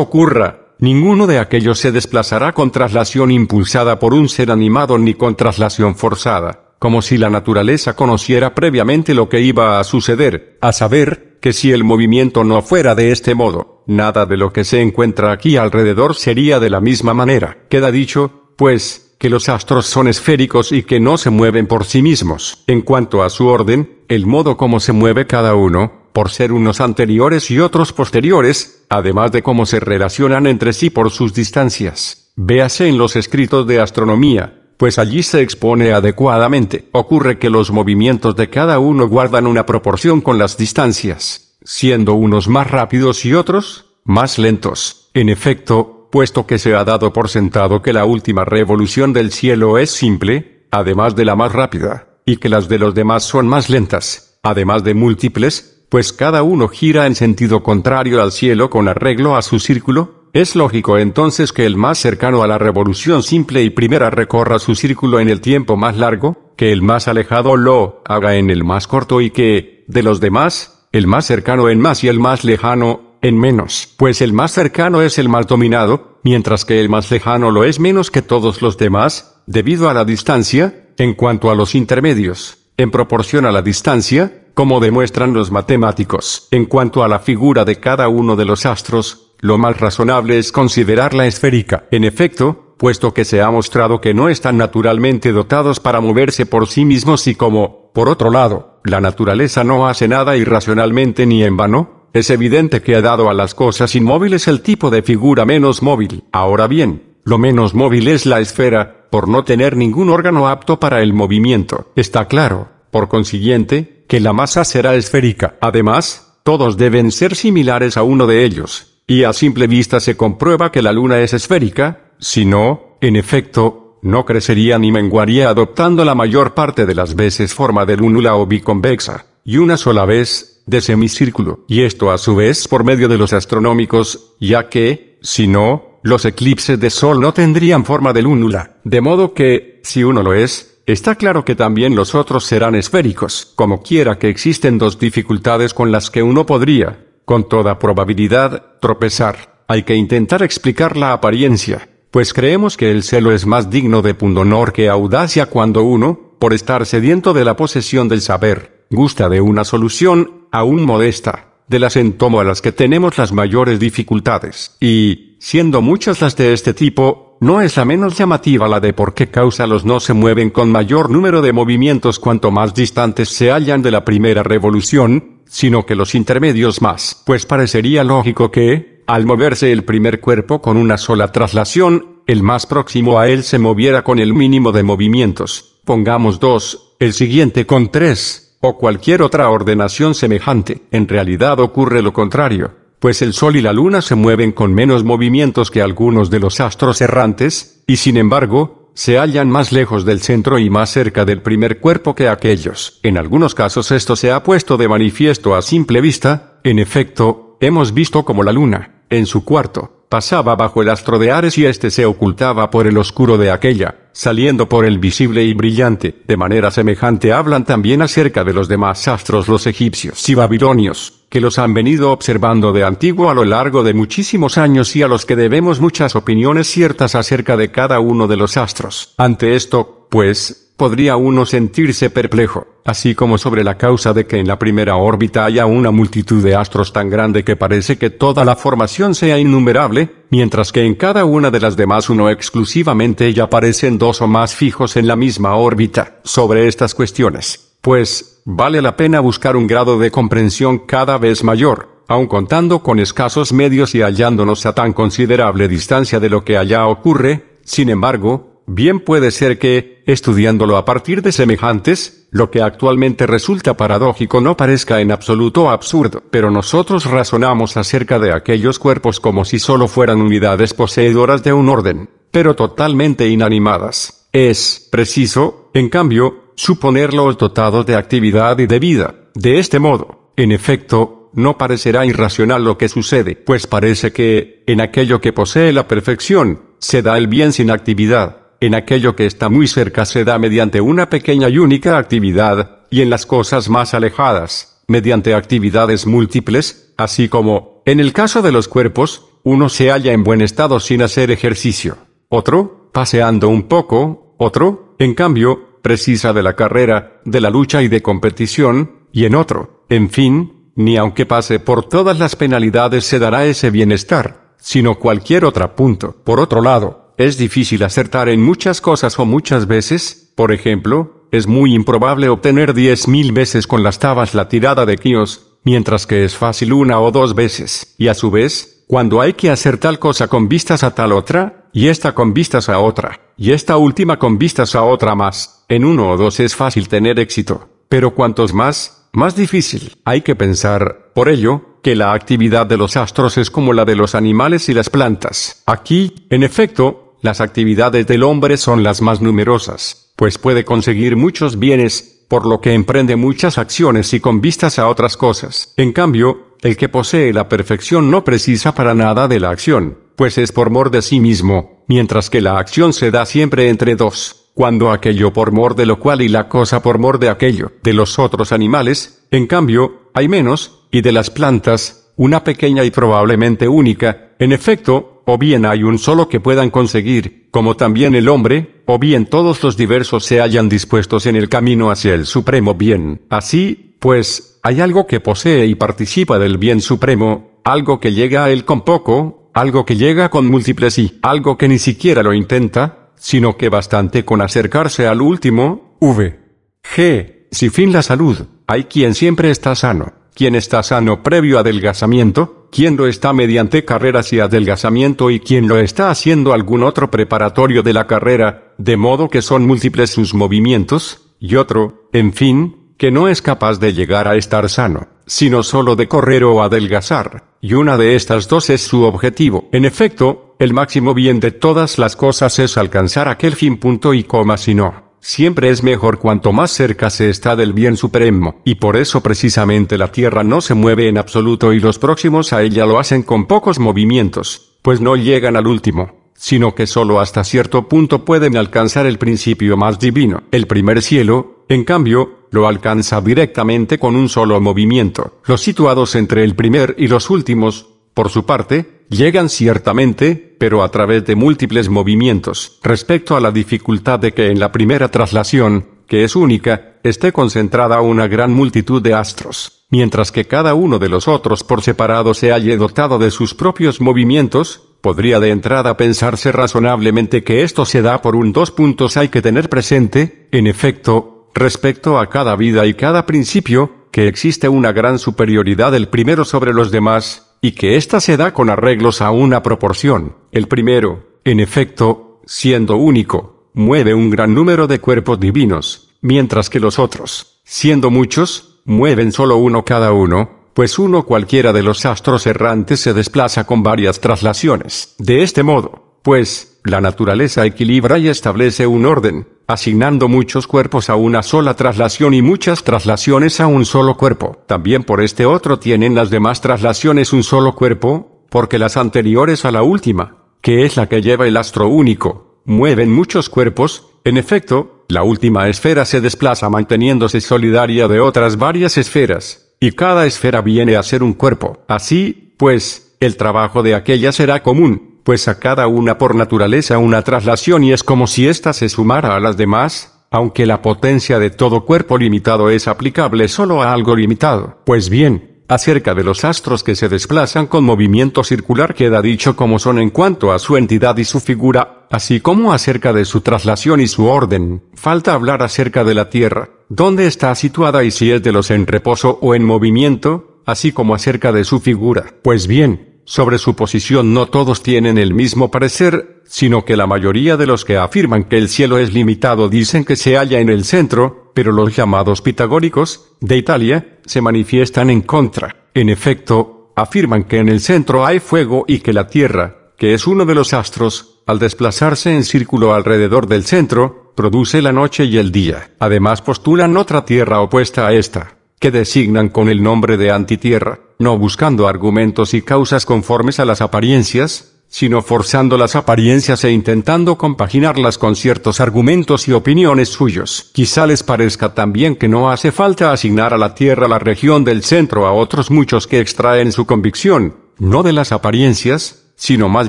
ocurra, ninguno de aquellos se desplazará con traslación impulsada por un ser animado ni con traslación forzada, como si la naturaleza conociera previamente lo que iba a suceder, a saber, que si el movimiento no fuera de este modo, nada de lo que se encuentra aquí alrededor sería de la misma manera. Queda dicho, pues, que los astros son esféricos y que no se mueven por sí mismos. En cuanto a su orden, el modo como se mueve cada uno, por ser unos anteriores y otros posteriores, además de cómo se relacionan entre sí por sus distancias. Véase en los escritos de astronomía, pues allí se expone adecuadamente. Ocurre que los movimientos de cada uno guardan una proporción con las distancias, siendo unos más rápidos y otros más lentos. En efecto, puesto que se ha dado por sentado que la última revolución del cielo es simple, además de la más rápida, y que las de los demás son más lentas, además de múltiples, pues cada uno gira en sentido contrario al cielo con arreglo a su círculo, es lógico entonces que el más cercano a la revolución simple y primera recorra su círculo en el tiempo más largo, que el más alejado lo haga en el más corto y que, de los demás, el más cercano en más y el más lejano en menos, pues el más cercano es el más dominado, mientras que el más lejano lo es menos que todos los demás, debido a la distancia, en cuanto a los intermedios, en proporción a la distancia, como demuestran los matemáticos. En cuanto a la figura de cada uno de los astros, lo más razonable es considerarla esférica. En efecto, puesto que se ha mostrado que no están naturalmente dotados para moverse por sí mismos y como, por otro lado, la naturaleza no hace nada irracionalmente ni en vano, es evidente que ha dado a las cosas inmóviles el tipo de figura menos móvil. Ahora bien, lo menos móvil es la esfera, por no tener ningún órgano apto para el movimiento. Está claro, por consiguiente, que la masa será esférica. Además, todos deben ser similares a uno de ellos, y a simple vista se comprueba que la luna es esférica, si no, en efecto, no crecería ni menguaría adoptando la mayor parte de las veces forma de lúnula o biconvexa, y una sola vez, de semicírculo, y esto a su vez por medio de los astronómicos, ya que, si no, los eclipses de Sol no tendrían forma de lúnula, de modo que, si uno lo es, Está claro que también los otros serán esféricos, como quiera que existen dos dificultades con las que uno podría, con toda probabilidad, tropezar. Hay que intentar explicar la apariencia, pues creemos que el celo es más digno de pundonor que audacia cuando uno, por estar sediento de la posesión del saber, gusta de una solución aún modesta, de las a las que tenemos las mayores dificultades, y, siendo muchas las de este tipo, no es la menos llamativa la de por qué causa los no se mueven con mayor número de movimientos cuanto más distantes se hallan de la primera revolución, sino que los intermedios más, pues parecería lógico que, al moverse el primer cuerpo con una sola traslación, el más próximo a él se moviera con el mínimo de movimientos, pongamos dos, el siguiente con tres, o cualquier otra ordenación semejante. En realidad ocurre lo contrario, pues el Sol y la Luna se mueven con menos movimientos que algunos de los astros errantes, y sin embargo, se hallan más lejos del centro y más cerca del primer cuerpo que aquellos. En algunos casos esto se ha puesto de manifiesto a simple vista, en efecto, hemos visto como la luna, en su cuarto, pasaba bajo el astro de Ares y éste se ocultaba por el oscuro de aquella, saliendo por el visible y brillante. De manera semejante hablan también acerca de los demás astros los egipcios y babilonios que los han venido observando de antiguo a lo largo de muchísimos años y a los que debemos muchas opiniones ciertas acerca de cada uno de los astros. Ante esto, pues, podría uno sentirse perplejo, así como sobre la causa de que en la primera órbita haya una multitud de astros tan grande que parece que toda la formación sea innumerable, mientras que en cada una de las demás uno exclusivamente ya aparecen dos o más fijos en la misma órbita. Sobre estas cuestiones, pues, vale la pena buscar un grado de comprensión cada vez mayor, aun contando con escasos medios y hallándonos a tan considerable distancia de lo que allá ocurre, sin embargo, bien puede ser que, estudiándolo a partir de semejantes, lo que actualmente resulta paradójico no parezca en absoluto absurdo, pero nosotros razonamos acerca de aquellos cuerpos como si solo fueran unidades poseedoras de un orden, pero totalmente inanimadas. Es preciso, en cambio, suponerlos dotados de actividad y de vida. De este modo, en efecto, no parecerá irracional lo que sucede, pues parece que, en aquello que posee la perfección, se da el bien sin actividad, en aquello que está muy cerca se da mediante una pequeña y única actividad, y en las cosas más alejadas, mediante actividades múltiples, así como, en el caso de los cuerpos, uno se halla en buen estado sin hacer ejercicio, otro, paseando un poco, otro, en cambio, precisa de la carrera, de la lucha y de competición, y en otro, en fin, ni aunque pase por todas las penalidades se dará ese bienestar, sino cualquier otra punto. Por otro lado, es difícil acertar en muchas cosas o muchas veces, por ejemplo, es muy improbable obtener diez mil veces con las tabas la tirada de Kios, mientras que es fácil una o dos veces, y a su vez, cuando hay que hacer tal cosa con vistas a tal otra, y esta con vistas a otra, y esta última con vistas a otra más. En uno o dos es fácil tener éxito, pero cuantos más, más difícil. Hay que pensar, por ello, que la actividad de los astros es como la de los animales y las plantas. Aquí, en efecto, las actividades del hombre son las más numerosas, pues puede conseguir muchos bienes, por lo que emprende muchas acciones y con vistas a otras cosas. En cambio, el que posee la perfección no precisa para nada de la acción, pues es por mor de sí mismo, mientras que la acción se da siempre entre dos, cuando aquello por mor de lo cual y la cosa por mor de aquello, de los otros animales, en cambio, hay menos, y de las plantas, una pequeña y probablemente única, en efecto, o bien hay un solo que puedan conseguir, como también el hombre, o bien todos los diversos se hayan dispuestos en el camino hacia el supremo bien. Así, pues, hay algo que posee y participa del bien supremo, algo que llega a él con poco, algo que llega con múltiples y algo que ni siquiera lo intenta, sino que bastante con acercarse al último, v. G. Si fin la salud, hay quien siempre está sano, quien está sano previo adelgazamiento, quien lo está mediante carreras y adelgazamiento y quien lo está haciendo algún otro preparatorio de la carrera, de modo que son múltiples sus movimientos, y otro, en fin, que no es capaz de llegar a estar sano sino solo de correr o adelgazar, y una de estas dos es su objetivo. En efecto, el máximo bien de todas las cosas es alcanzar aquel fin punto y coma si no. Siempre es mejor cuanto más cerca se está del bien supremo, y por eso precisamente la Tierra no se mueve en absoluto y los próximos a ella lo hacen con pocos movimientos, pues no llegan al último sino que solo hasta cierto punto pueden alcanzar el principio más divino. El primer cielo, en cambio, lo alcanza directamente con un solo movimiento. Los situados entre el primer y los últimos, por su parte, llegan ciertamente, pero a través de múltiples movimientos, respecto a la dificultad de que en la primera traslación, que es única, esté concentrada una gran multitud de astros, mientras que cada uno de los otros por separado se halle dotado de sus propios movimientos, podría de entrada pensarse razonablemente que esto se da por un dos puntos hay que tener presente, en efecto, Respecto a cada vida y cada principio, que existe una gran superioridad del primero sobre los demás, y que ésta se da con arreglos a una proporción. El primero, en efecto, siendo único, mueve un gran número de cuerpos divinos, mientras que los otros, siendo muchos, mueven solo uno cada uno, pues uno cualquiera de los astros errantes se desplaza con varias traslaciones. De este modo, pues, la naturaleza equilibra y establece un orden, asignando muchos cuerpos a una sola traslación y muchas traslaciones a un solo cuerpo. También por este otro tienen las demás traslaciones un solo cuerpo, porque las anteriores a la última, que es la que lleva el astro único, mueven muchos cuerpos, en efecto, la última esfera se desplaza manteniéndose solidaria de otras varias esferas, y cada esfera viene a ser un cuerpo. Así, pues, el trabajo de aquella será común, pues a cada una por naturaleza una traslación y es como si ésta se sumara a las demás, aunque la potencia de todo cuerpo limitado es aplicable solo a algo limitado. Pues bien, acerca de los astros que se desplazan con movimiento circular queda dicho como son en cuanto a su entidad y su figura, así como acerca de su traslación y su orden. Falta hablar acerca de la Tierra, dónde está situada y si es de los en reposo o en movimiento, así como acerca de su figura. Pues bien, sobre su posición no todos tienen el mismo parecer, sino que la mayoría de los que afirman que el cielo es limitado dicen que se halla en el centro, pero los llamados pitagóricos, de Italia, se manifiestan en contra. En efecto, afirman que en el centro hay fuego y que la Tierra, que es uno de los astros, al desplazarse en círculo alrededor del centro, produce la noche y el día. Además postulan otra Tierra opuesta a esta, que designan con el nombre de antitierra no buscando argumentos y causas conformes a las apariencias, sino forzando las apariencias e intentando compaginarlas con ciertos argumentos y opiniones suyos. Quizá les parezca también que no hace falta asignar a la Tierra la región del centro a otros muchos que extraen su convicción, no de las apariencias, sino más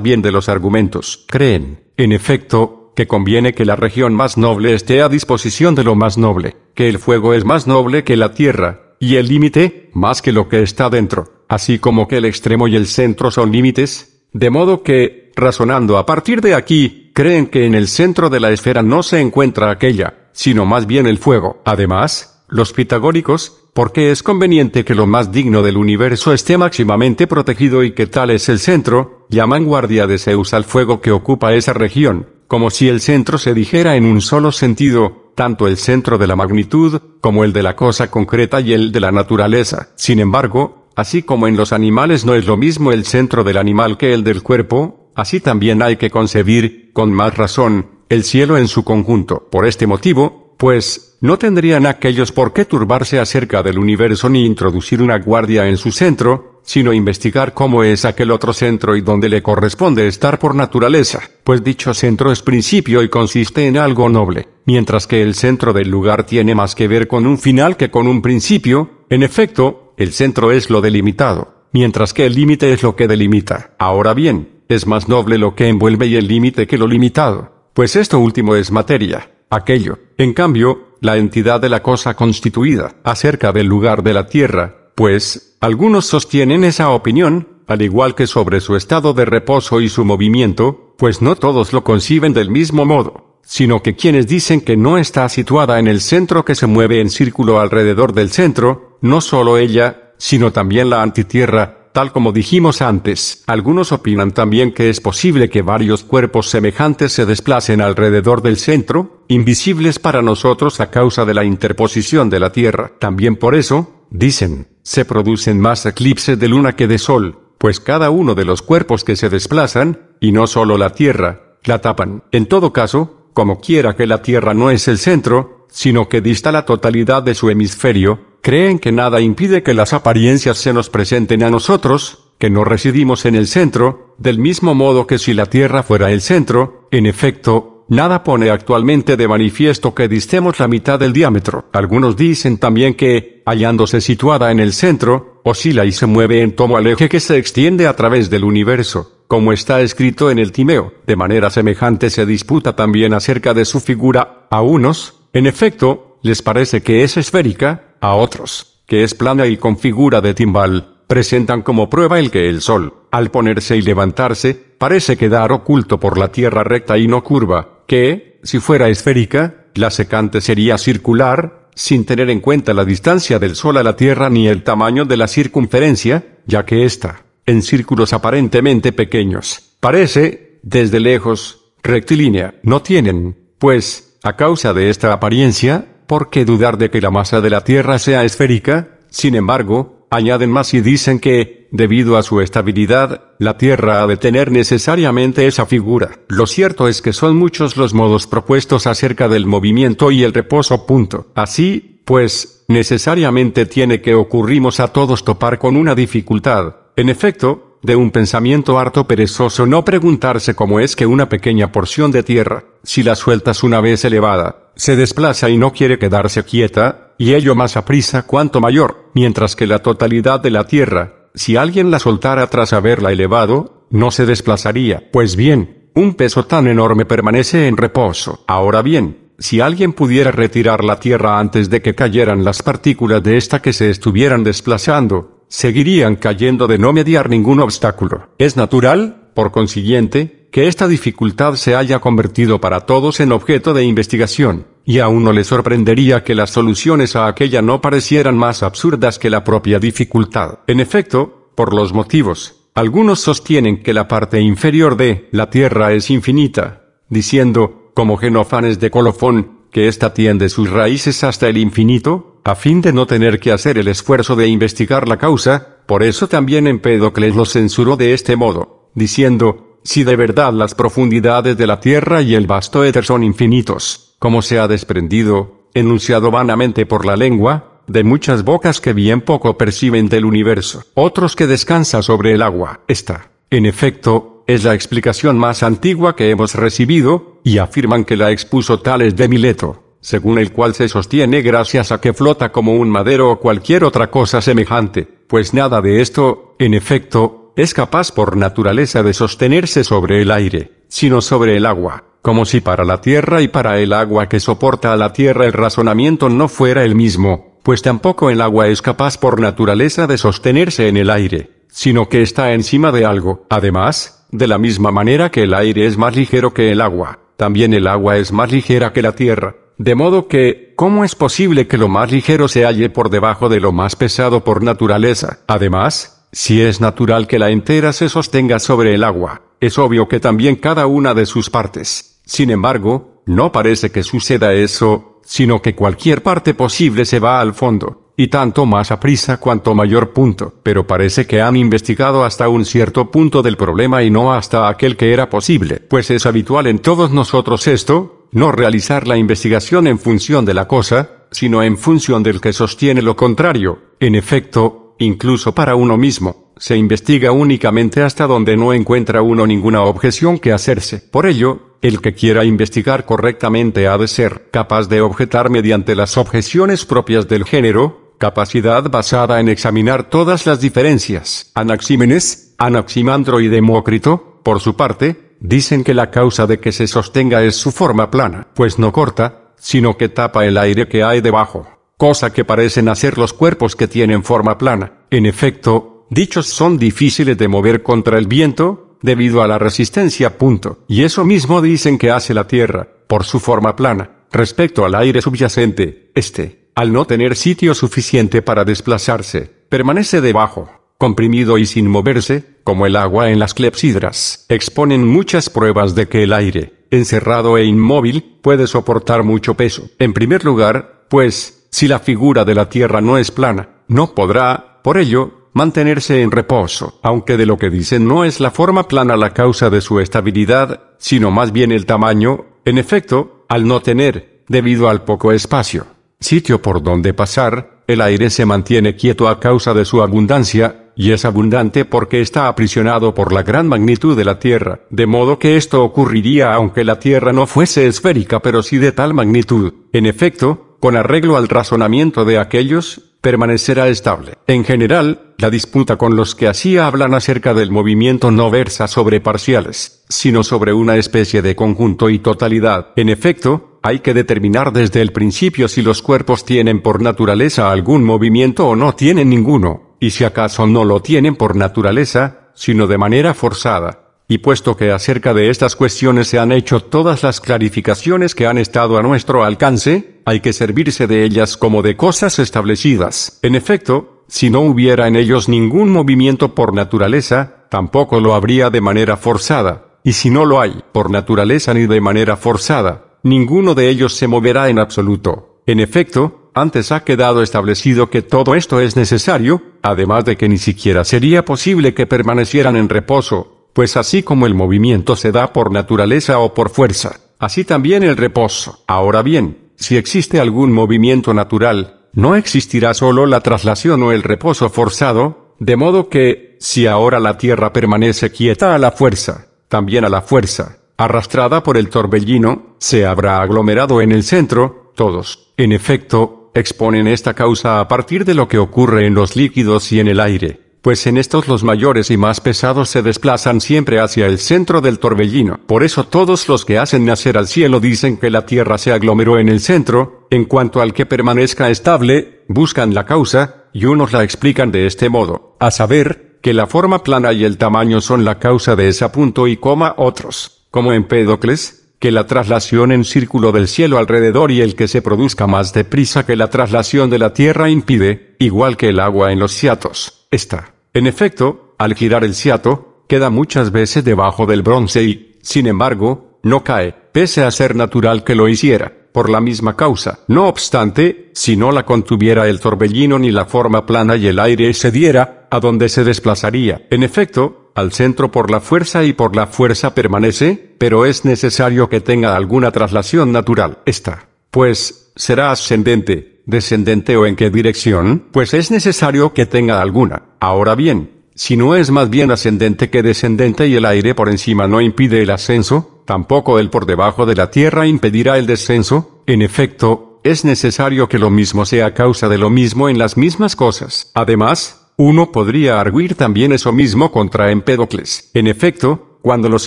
bien de los argumentos. Creen, en efecto, que conviene que la región más noble esté a disposición de lo más noble, que el fuego es más noble que la tierra, y el límite, más que lo que está dentro, así como que el extremo y el centro son límites, de modo que, razonando a partir de aquí, creen que en el centro de la esfera no se encuentra aquella, sino más bien el fuego. Además, los pitagóricos, porque es conveniente que lo más digno del universo esté máximamente protegido y que tal es el centro, llaman guardia de Zeus al fuego que ocupa esa región, como si el centro se dijera en un solo sentido, tanto el centro de la magnitud, como el de la cosa concreta y el de la naturaleza. Sin embargo, así como en los animales no es lo mismo el centro del animal que el del cuerpo, así también hay que concebir, con más razón, el cielo en su conjunto. Por este motivo, pues, no tendrían aquellos por qué turbarse acerca del universo ni introducir una guardia en su centro, sino investigar cómo es aquel otro centro y dónde le corresponde estar por naturaleza, pues dicho centro es principio y consiste en algo noble mientras que el centro del lugar tiene más que ver con un final que con un principio, en efecto, el centro es lo delimitado, mientras que el límite es lo que delimita. Ahora bien, es más noble lo que envuelve y el límite que lo limitado, pues esto último es materia, aquello, en cambio, la entidad de la cosa constituida, acerca del lugar de la tierra, pues, algunos sostienen esa opinión, al igual que sobre su estado de reposo y su movimiento, pues no todos lo conciben del mismo modo sino que quienes dicen que no está situada en el centro que se mueve en círculo alrededor del centro, no solo ella, sino también la antitierra, tal como dijimos antes. Algunos opinan también que es posible que varios cuerpos semejantes se desplacen alrededor del centro, invisibles para nosotros a causa de la interposición de la Tierra. También por eso, dicen, se producen más eclipses de luna que de sol, pues cada uno de los cuerpos que se desplazan, y no solo la Tierra, la tapan. En todo caso, como quiera que la Tierra no es el centro, sino que dista la totalidad de su hemisferio, creen que nada impide que las apariencias se nos presenten a nosotros, que no residimos en el centro, del mismo modo que si la Tierra fuera el centro, en efecto, nada pone actualmente de manifiesto que distemos la mitad del diámetro. Algunos dicen también que, hallándose situada en el centro, oscila y se mueve en tomo al eje que se extiende a través del universo como está escrito en el Timeo. De manera semejante se disputa también acerca de su figura a unos, en efecto, les parece que es esférica, a otros, que es plana y con figura de timbal, presentan como prueba el que el sol, al ponerse y levantarse, parece quedar oculto por la tierra recta y no curva, que, si fuera esférica, la secante sería circular, sin tener en cuenta la distancia del Sol a la Tierra ni el tamaño de la circunferencia, ya que ésta, en círculos aparentemente pequeños. Parece, desde lejos, rectilínea. No tienen, pues, a causa de esta apariencia, por qué dudar de que la masa de la Tierra sea esférica. Sin embargo, añaden más y dicen que, debido a su estabilidad, la Tierra ha de tener necesariamente esa figura. Lo cierto es que son muchos los modos propuestos acerca del movimiento y el reposo. Punto. Así, pues, necesariamente tiene que ocurrimos a todos topar con una dificultad, en efecto, de un pensamiento harto perezoso no preguntarse cómo es que una pequeña porción de tierra, si la sueltas una vez elevada, se desplaza y no quiere quedarse quieta, y ello más a prisa cuanto mayor, mientras que la totalidad de la tierra, si alguien la soltara tras haberla elevado, no se desplazaría. Pues bien, un peso tan enorme permanece en reposo. Ahora bien, si alguien pudiera retirar la Tierra antes de que cayeran las partículas de esta que se estuvieran desplazando, seguirían cayendo de no mediar ningún obstáculo. Es natural, por consiguiente, que esta dificultad se haya convertido para todos en objeto de investigación, y a uno le sorprendería que las soluciones a aquella no parecieran más absurdas que la propia dificultad. En efecto, por los motivos, algunos sostienen que la parte inferior de la Tierra es infinita, diciendo, como Genofanes de Colofón, que ésta tiende sus raíces hasta el infinito, a fin de no tener que hacer el esfuerzo de investigar la causa, por eso también Empédocles lo censuró de este modo, diciendo, si de verdad las profundidades de la tierra y el vasto éter son infinitos, como se ha desprendido, enunciado vanamente por la lengua, de muchas bocas que bien poco perciben del universo, otros que descansa sobre el agua, esta, en efecto, es la explicación más antigua que hemos recibido, y afirman que la expuso Tales de Mileto según el cual se sostiene gracias a que flota como un madero o cualquier otra cosa semejante, pues nada de esto, en efecto, es capaz por naturaleza de sostenerse sobre el aire, sino sobre el agua, como si para la tierra y para el agua que soporta a la tierra el razonamiento no fuera el mismo, pues tampoco el agua es capaz por naturaleza de sostenerse en el aire, sino que está encima de algo, además, de la misma manera que el aire es más ligero que el agua, también el agua es más ligera que la tierra, de modo que, ¿cómo es posible que lo más ligero se halle por debajo de lo más pesado por naturaleza? Además, si es natural que la entera se sostenga sobre el agua, es obvio que también cada una de sus partes. Sin embargo, no parece que suceda eso, sino que cualquier parte posible se va al fondo, y tanto más a prisa cuanto mayor punto, pero parece que han investigado hasta un cierto punto del problema y no hasta aquel que era posible, pues es habitual en todos nosotros esto, no realizar la investigación en función de la cosa, sino en función del que sostiene lo contrario. En efecto, incluso para uno mismo, se investiga únicamente hasta donde no encuentra uno ninguna objeción que hacerse. Por ello, el que quiera investigar correctamente ha de ser capaz de objetar mediante las objeciones propias del género, capacidad basada en examinar todas las diferencias. Anaxímenes, Anaximandro y Demócrito, por su parte, Dicen que la causa de que se sostenga es su forma plana, pues no corta, sino que tapa el aire que hay debajo, cosa que parecen hacer los cuerpos que tienen forma plana. En efecto, dichos son difíciles de mover contra el viento, debido a la resistencia. Punto. Y eso mismo dicen que hace la Tierra, por su forma plana, respecto al aire subyacente, este, al no tener sitio suficiente para desplazarse, permanece debajo comprimido y sin moverse, como el agua en las clepsidras, exponen muchas pruebas de que el aire, encerrado e inmóvil, puede soportar mucho peso. En primer lugar, pues, si la figura de la Tierra no es plana, no podrá, por ello, mantenerse en reposo, aunque de lo que dicen no es la forma plana la causa de su estabilidad, sino más bien el tamaño, en efecto, al no tener, debido al poco espacio, sitio por donde pasar, el aire se mantiene quieto a causa de su abundancia y es abundante porque está aprisionado por la gran magnitud de la Tierra, de modo que esto ocurriría aunque la Tierra no fuese esférica pero sí de tal magnitud. En efecto, con arreglo al razonamiento de aquellos, permanecerá estable. En general, la disputa con los que así hablan acerca del movimiento no versa sobre parciales, sino sobre una especie de conjunto y totalidad. En efecto, hay que determinar desde el principio si los cuerpos tienen por naturaleza algún movimiento o no tienen ninguno y si acaso no lo tienen por naturaleza, sino de manera forzada. Y puesto que acerca de estas cuestiones se han hecho todas las clarificaciones que han estado a nuestro alcance, hay que servirse de ellas como de cosas establecidas. En efecto, si no hubiera en ellos ningún movimiento por naturaleza, tampoco lo habría de manera forzada. Y si no lo hay, por naturaleza ni de manera forzada, ninguno de ellos se moverá en absoluto. En efecto, antes ha quedado establecido que todo esto es necesario, además de que ni siquiera sería posible que permanecieran en reposo, pues así como el movimiento se da por naturaleza o por fuerza, así también el reposo. Ahora bien, si existe algún movimiento natural, no existirá solo la traslación o el reposo forzado, de modo que, si ahora la Tierra permanece quieta a la fuerza, también a la fuerza, arrastrada por el torbellino, se habrá aglomerado en el centro, todos, en efecto, exponen esta causa a partir de lo que ocurre en los líquidos y en el aire, pues en estos los mayores y más pesados se desplazan siempre hacia el centro del torbellino. Por eso todos los que hacen nacer al cielo dicen que la tierra se aglomeró en el centro, en cuanto al que permanezca estable, buscan la causa, y unos la explican de este modo, a saber, que la forma plana y el tamaño son la causa de esa punto y coma otros, como en Empédocles, que la traslación en círculo del cielo alrededor y el que se produzca más deprisa que la traslación de la Tierra impide, igual que el agua en los ciatos, está. En efecto, al girar el ciato, queda muchas veces debajo del bronce y, sin embargo, no cae, pese a ser natural que lo hiciera por la misma causa. No obstante, si no la contuviera el torbellino ni la forma plana y el aire se diera, a donde se desplazaría. En efecto, al centro por la fuerza y por la fuerza permanece, pero es necesario que tenga alguna traslación natural. Esta, pues, será ascendente, descendente o en qué dirección, pues es necesario que tenga alguna. Ahora bien, si no es más bien ascendente que descendente y el aire por encima no impide el ascenso, tampoco el por debajo de la tierra impedirá el descenso, en efecto, es necesario que lo mismo sea causa de lo mismo en las mismas cosas. Además, uno podría arguir también eso mismo contra Empédocles. En efecto, cuando los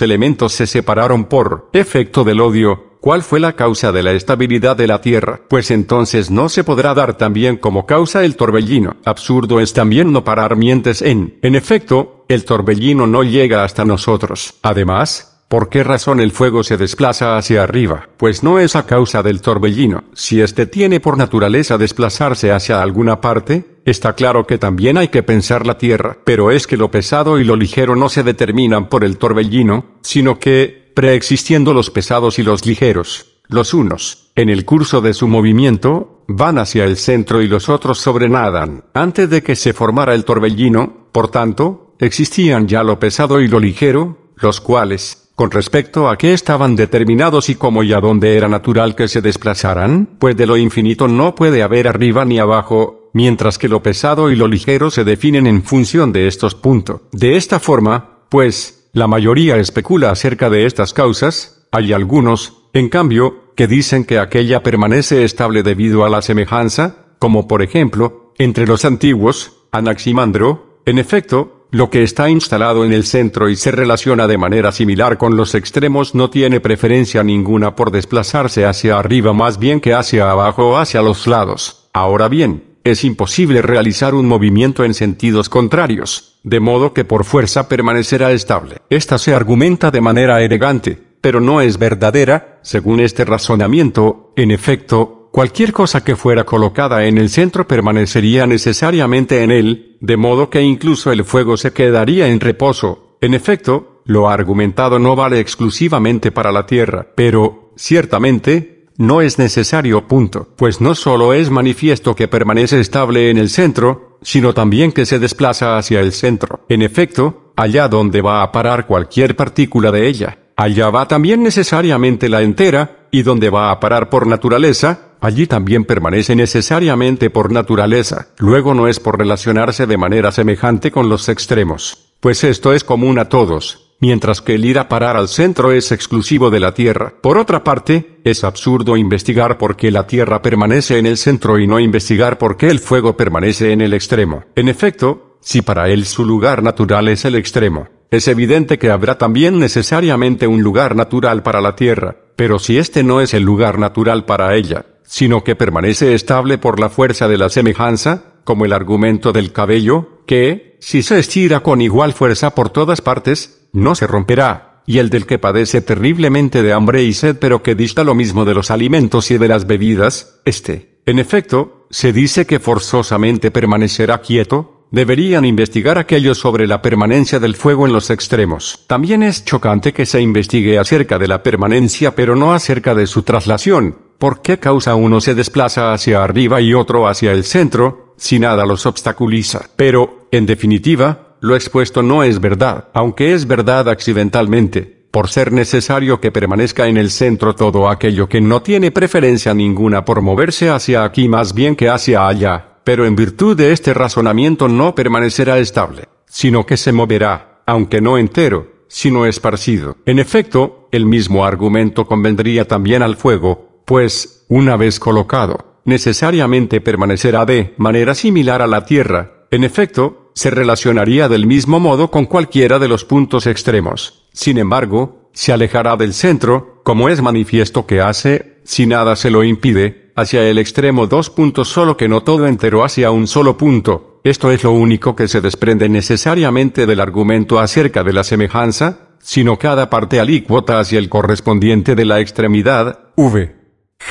elementos se separaron por efecto del odio, ¿cuál fue la causa de la estabilidad de la Tierra? Pues entonces no se podrá dar también como causa el torbellino. Absurdo es también no parar mientes en. En efecto, el torbellino no llega hasta nosotros. Además, ¿Por qué razón el fuego se desplaza hacia arriba? Pues no es a causa del torbellino. Si éste tiene por naturaleza desplazarse hacia alguna parte, Está claro que también hay que pensar la Tierra, pero es que lo pesado y lo ligero no se determinan por el torbellino, sino que, preexistiendo los pesados y los ligeros, los unos, en el curso de su movimiento, van hacia el centro y los otros sobrenadan. Antes de que se formara el torbellino, por tanto, existían ya lo pesado y lo ligero, los cuales, con respecto a qué estaban determinados y cómo y a dónde era natural que se desplazaran, pues de lo infinito no puede haber arriba ni abajo, mientras que lo pesado y lo ligero se definen en función de estos puntos. De esta forma, pues, la mayoría especula acerca de estas causas, hay algunos, en cambio, que dicen que aquella permanece estable debido a la semejanza, como por ejemplo, entre los antiguos, Anaximandro, en efecto, lo que está instalado en el centro y se relaciona de manera similar con los extremos no tiene preferencia ninguna por desplazarse hacia arriba más bien que hacia abajo o hacia los lados. Ahora bien, es imposible realizar un movimiento en sentidos contrarios, de modo que por fuerza permanecerá estable. Esta se argumenta de manera elegante, pero no es verdadera, según este razonamiento, en efecto, cualquier cosa que fuera colocada en el centro permanecería necesariamente en él, de modo que incluso el fuego se quedaría en reposo. En efecto, lo argumentado no vale exclusivamente para la Tierra, pero, ciertamente, no es necesario punto, pues no solo es manifiesto que permanece estable en el centro, sino también que se desplaza hacia el centro. En efecto, allá donde va a parar cualquier partícula de ella, allá va también necesariamente la entera, y donde va a parar por naturaleza, allí también permanece necesariamente por naturaleza. Luego no es por relacionarse de manera semejante con los extremos, pues esto es común a todos, mientras que el ir a parar al centro es exclusivo de la Tierra. Por otra parte, es absurdo investigar por qué la Tierra permanece en el centro y no investigar por qué el fuego permanece en el extremo. En efecto, si para él su lugar natural es el extremo, es evidente que habrá también necesariamente un lugar natural para la Tierra, pero si este no es el lugar natural para ella, sino que permanece estable por la fuerza de la semejanza, como el argumento del cabello, que, si se estira con igual fuerza por todas partes, no se romperá, y el del que padece terriblemente de hambre y sed pero que dista lo mismo de los alimentos y de las bebidas, este, en efecto, se dice que forzosamente permanecerá quieto, deberían investigar aquello sobre la permanencia del fuego en los extremos. También es chocante que se investigue acerca de la permanencia pero no acerca de su traslación. ¿Por qué causa uno se desplaza hacia arriba y otro hacia el centro, si nada los obstaculiza? Pero, en definitiva, lo expuesto no es verdad, aunque es verdad accidentalmente, por ser necesario que permanezca en el centro todo aquello que no tiene preferencia ninguna por moverse hacia aquí más bien que hacia allá, pero en virtud de este razonamiento no permanecerá estable, sino que se moverá, aunque no entero, sino esparcido. En efecto, el mismo argumento convendría también al fuego, pues, una vez colocado, necesariamente permanecerá de manera similar a la tierra, en efecto, se relacionaría del mismo modo con cualquiera de los puntos extremos. Sin embargo, se alejará del centro, como es manifiesto que hace, si nada se lo impide, hacia el extremo dos puntos solo que no todo entero hacia un solo punto. Esto es lo único que se desprende necesariamente del argumento acerca de la semejanza, sino cada parte alícuota hacia el correspondiente de la extremidad, v.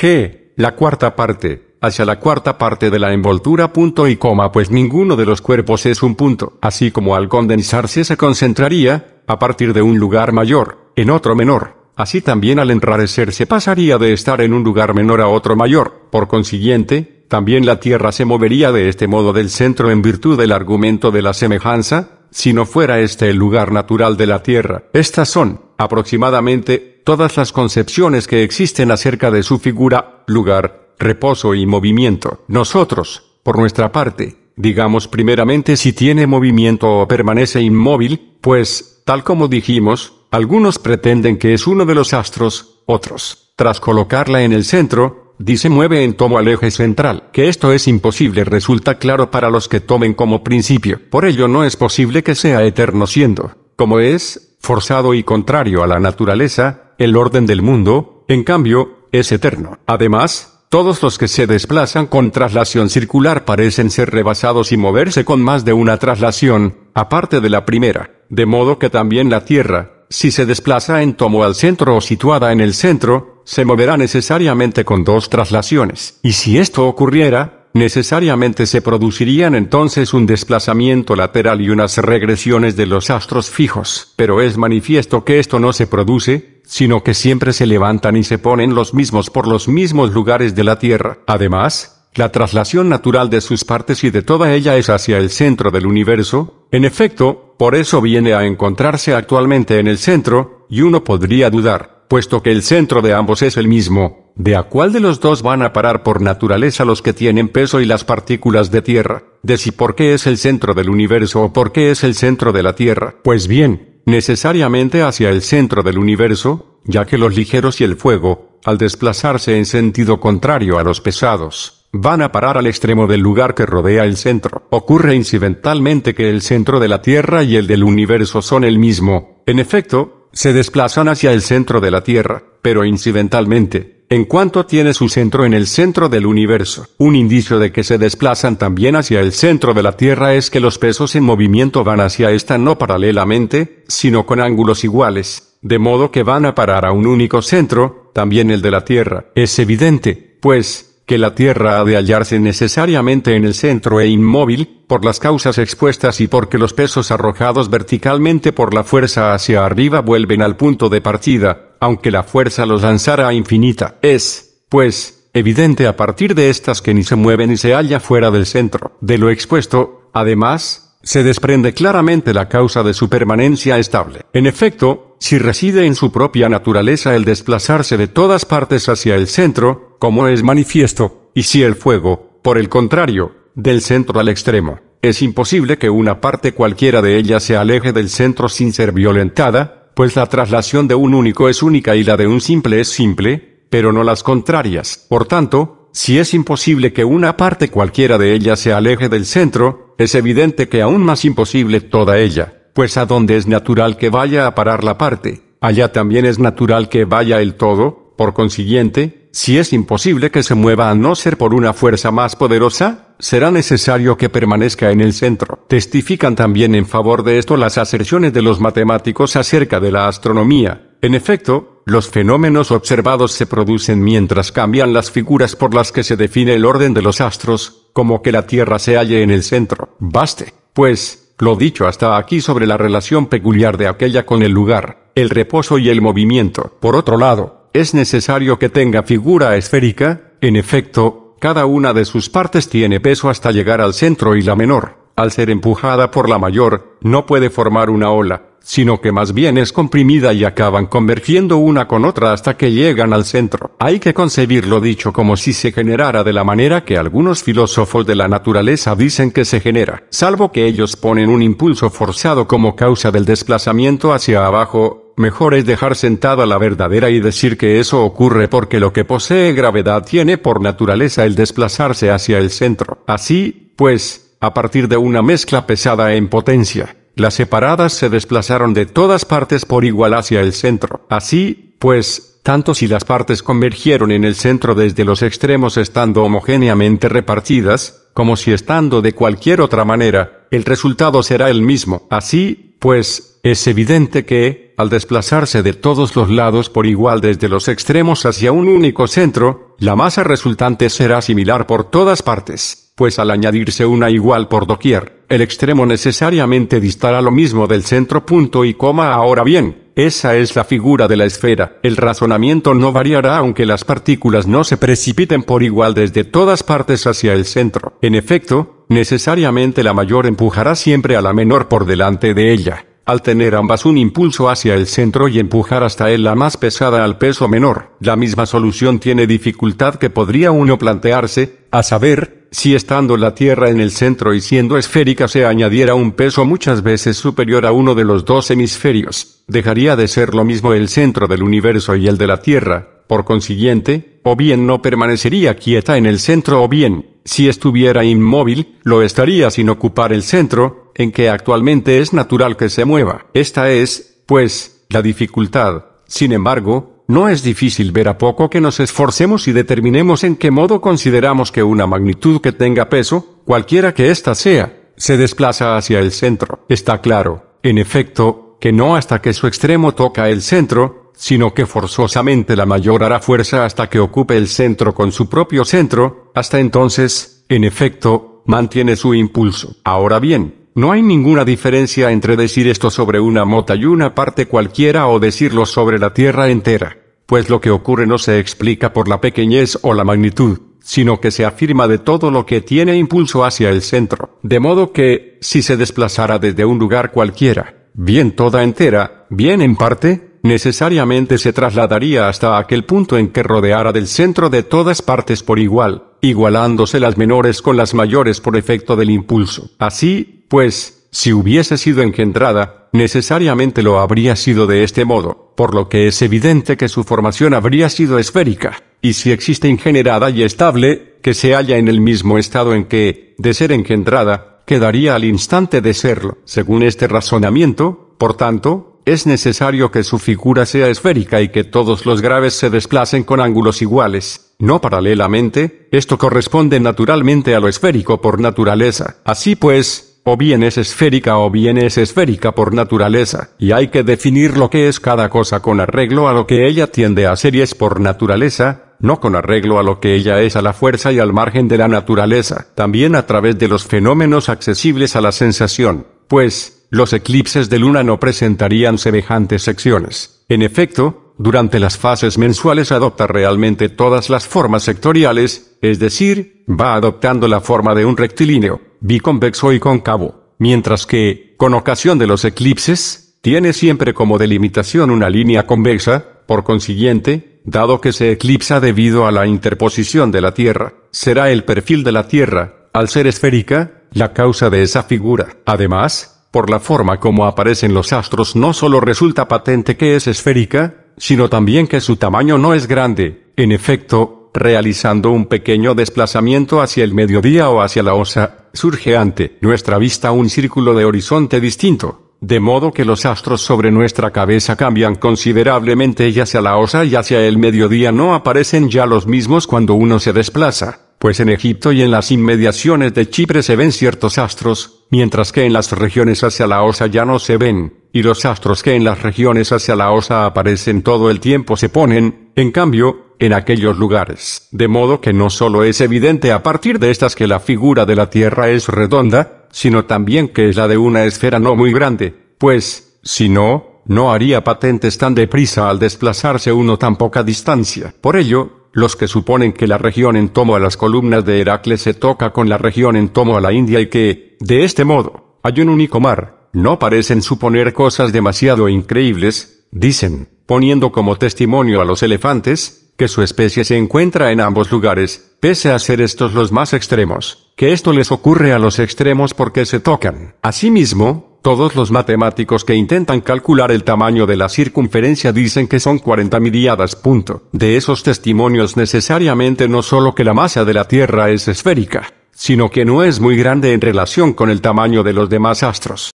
g. La cuarta parte hacia la cuarta parte de la envoltura punto y coma pues ninguno de los cuerpos es un punto, así como al condensarse se concentraría, a partir de un lugar mayor, en otro menor, así también al enrarecerse pasaría de estar en un lugar menor a otro mayor, por consiguiente, también la Tierra se movería de este modo del centro en virtud del argumento de la semejanza, si no fuera este el lugar natural de la Tierra. Estas son, aproximadamente, todas las concepciones que existen acerca de su figura, lugar, reposo y movimiento. Nosotros, por nuestra parte, digamos primeramente si tiene movimiento o permanece inmóvil, pues, tal como dijimos, algunos pretenden que es uno de los astros, otros, tras colocarla en el centro, dice mueve en tomo al eje central. Que esto es imposible resulta claro para los que tomen como principio. Por ello no es posible que sea eterno siendo, como es, forzado y contrario a la naturaleza, el orden del mundo, en cambio, es eterno. Además, todos los que se desplazan con traslación circular parecen ser rebasados y moverse con más de una traslación, aparte de la primera, de modo que también la Tierra, si se desplaza en tomo al centro o situada en el centro, se moverá necesariamente con dos traslaciones. Y si esto ocurriera, necesariamente se producirían entonces un desplazamiento lateral y unas regresiones de los astros fijos. Pero es manifiesto que esto no se produce, sino que siempre se levantan y se ponen los mismos por los mismos lugares de la Tierra. Además, la traslación natural de sus partes y de toda ella es hacia el centro del universo. En efecto, por eso viene a encontrarse actualmente en el centro, y uno podría dudar, puesto que el centro de ambos es el mismo, de a cuál de los dos van a parar por naturaleza los que tienen peso y las partículas de tierra, de si por qué es el centro del universo o por qué es el centro de la tierra. Pues bien, necesariamente hacia el centro del universo, ya que los ligeros y el fuego, al desplazarse en sentido contrario a los pesados, van a parar al extremo del lugar que rodea el centro. Ocurre incidentalmente que el centro de la Tierra y el del universo son el mismo. En efecto, se desplazan hacia el centro de la Tierra, pero incidentalmente, en cuanto tiene su centro en el centro del universo. Un indicio de que se desplazan también hacia el centro de la Tierra es que los pesos en movimiento van hacia esta no paralelamente, sino con ángulos iguales, de modo que van a parar a un único centro, también el de la Tierra. Es evidente, pues, que la Tierra ha de hallarse necesariamente en el centro e inmóvil, por las causas expuestas y porque los pesos arrojados verticalmente por la fuerza hacia arriba vuelven al punto de partida, aunque la fuerza los lanzara a infinita. Es, pues, evidente a partir de estas que ni se mueve ni se halla fuera del centro. De lo expuesto, además, se desprende claramente la causa de su permanencia estable. En efecto, si reside en su propia naturaleza el desplazarse de todas partes hacia el centro, como es manifiesto, y si el fuego, por el contrario, del centro al extremo, es imposible que una parte cualquiera de ella se aleje del centro sin ser violentada, pues la traslación de un único es única y la de un simple es simple, pero no las contrarias. Por tanto, si es imposible que una parte cualquiera de ella se aleje del centro, es evidente que aún más imposible toda ella, pues a donde es natural que vaya a parar la parte, allá también es natural que vaya el todo, por consiguiente, si es imposible que se mueva a no ser por una fuerza más poderosa, será necesario que permanezca en el centro. Testifican también en favor de esto las aserciones de los matemáticos acerca de la astronomía. En efecto, los fenómenos observados se producen mientras cambian las figuras por las que se define el orden de los astros, como que la Tierra se halle en el centro. Baste, pues, lo dicho hasta aquí sobre la relación peculiar de aquella con el lugar, el reposo y el movimiento. Por otro lado, es necesario que tenga figura esférica, en efecto, cada una de sus partes tiene peso hasta llegar al centro y la menor, al ser empujada por la mayor, no puede formar una ola, sino que más bien es comprimida y acaban convergiendo una con otra hasta que llegan al centro. Hay que concebir lo dicho como si se generara de la manera que algunos filósofos de la naturaleza dicen que se genera, salvo que ellos ponen un impulso forzado como causa del desplazamiento hacia abajo, mejor es dejar sentada la verdadera y decir que eso ocurre porque lo que posee gravedad tiene por naturaleza el desplazarse hacia el centro. Así, pues, a partir de una mezcla pesada en potencia, las separadas se desplazaron de todas partes por igual hacia el centro. Así, pues, tanto si las partes convergieron en el centro desde los extremos estando homogéneamente repartidas, como si estando de cualquier otra manera, el resultado será el mismo. Así, pues, es evidente que, al desplazarse de todos los lados por igual desde los extremos hacia un único centro, la masa resultante será similar por todas partes, pues al añadirse una igual por doquier, el extremo necesariamente distará lo mismo del centro punto y coma. Ahora bien, esa es la figura de la esfera. El razonamiento no variará aunque las partículas no se precipiten por igual desde todas partes hacia el centro. En efecto, necesariamente la mayor empujará siempre a la menor por delante de ella. Al tener ambas un impulso hacia el centro y empujar hasta él la más pesada al peso menor, la misma solución tiene dificultad que podría uno plantearse, a saber, si estando la Tierra en el centro y siendo esférica se añadiera un peso muchas veces superior a uno de los dos hemisferios, dejaría de ser lo mismo el centro del universo y el de la Tierra, por consiguiente, o bien no permanecería quieta en el centro o bien, si estuviera inmóvil, lo estaría sin ocupar el centro, en que actualmente es natural que se mueva. Esta es, pues, la dificultad. Sin embargo, no es difícil ver a poco que nos esforcemos y determinemos en qué modo consideramos que una magnitud que tenga peso, cualquiera que ésta sea, se desplaza hacia el centro. Está claro, en efecto, que no hasta que su extremo toca el centro, sino que forzosamente la mayor hará fuerza hasta que ocupe el centro con su propio centro, hasta entonces, en efecto, mantiene su impulso. Ahora bien, no hay ninguna diferencia entre decir esto sobre una mota y una parte cualquiera o decirlo sobre la Tierra entera, pues lo que ocurre no se explica por la pequeñez o la magnitud, sino que se afirma de todo lo que tiene impulso hacia el centro, de modo que, si se desplazara desde un lugar cualquiera, bien toda entera, bien en parte, necesariamente se trasladaría hasta aquel punto en que rodeara del centro de todas partes por igual, igualándose las menores con las mayores por efecto del impulso. Así, pues, si hubiese sido engendrada, necesariamente lo habría sido de este modo, por lo que es evidente que su formación habría sido esférica, y si existe ingenerada y estable, que se halla en el mismo estado en que, de ser engendrada, quedaría al instante de serlo. Según este razonamiento, por tanto, es necesario que su figura sea esférica y que todos los graves se desplacen con ángulos iguales, no paralelamente, esto corresponde naturalmente a lo esférico por naturaleza. Así pues, o bien es esférica o bien es esférica por naturaleza, y hay que definir lo que es cada cosa con arreglo a lo que ella tiende a ser y es por naturaleza, no con arreglo a lo que ella es a la fuerza y al margen de la naturaleza, también a través de los fenómenos accesibles a la sensación, pues, los eclipses de luna no presentarían semejantes secciones. En efecto, durante las fases mensuales adopta realmente todas las formas sectoriales, es decir, va adoptando la forma de un rectilíneo, biconvexo y concavo. mientras que, con ocasión de los eclipses, tiene siempre como delimitación una línea convexa, por consiguiente, dado que se eclipsa debido a la interposición de la Tierra, será el perfil de la Tierra, al ser esférica, la causa de esa figura. Además, por la forma como aparecen los astros no solo resulta patente que es esférica, sino también que su tamaño no es grande. En efecto, realizando un pequeño desplazamiento hacia el mediodía o hacia la osa, surge ante nuestra vista un círculo de horizonte distinto, de modo que los astros sobre nuestra cabeza cambian considerablemente y hacia la osa y hacia el mediodía no aparecen ya los mismos cuando uno se desplaza, pues en Egipto y en las inmediaciones de Chipre se ven ciertos astros, mientras que en las regiones hacia la osa ya no se ven, y los astros que en las regiones hacia la osa aparecen todo el tiempo se ponen, en cambio, en aquellos lugares, de modo que no solo es evidente a partir de estas que la figura de la Tierra es redonda, sino también que es la de una esfera no muy grande, pues, si no, no haría patentes tan deprisa al desplazarse uno tan poca distancia. Por ello, los que suponen que la región en tomo a las columnas de Heracles se toca con la región en tomo a la India y que, de este modo, hay un único mar, no parecen suponer cosas demasiado increíbles, dicen, poniendo como testimonio a los elefantes, que su especie se encuentra en ambos lugares, pese a ser estos los más extremos, que esto les ocurre a los extremos porque se tocan. Asimismo, todos los matemáticos que intentan calcular el tamaño de la circunferencia dicen que son 40 miliadas Punto. De esos testimonios necesariamente no solo que la masa de la Tierra es esférica, sino que no es muy grande en relación con el tamaño de los demás astros.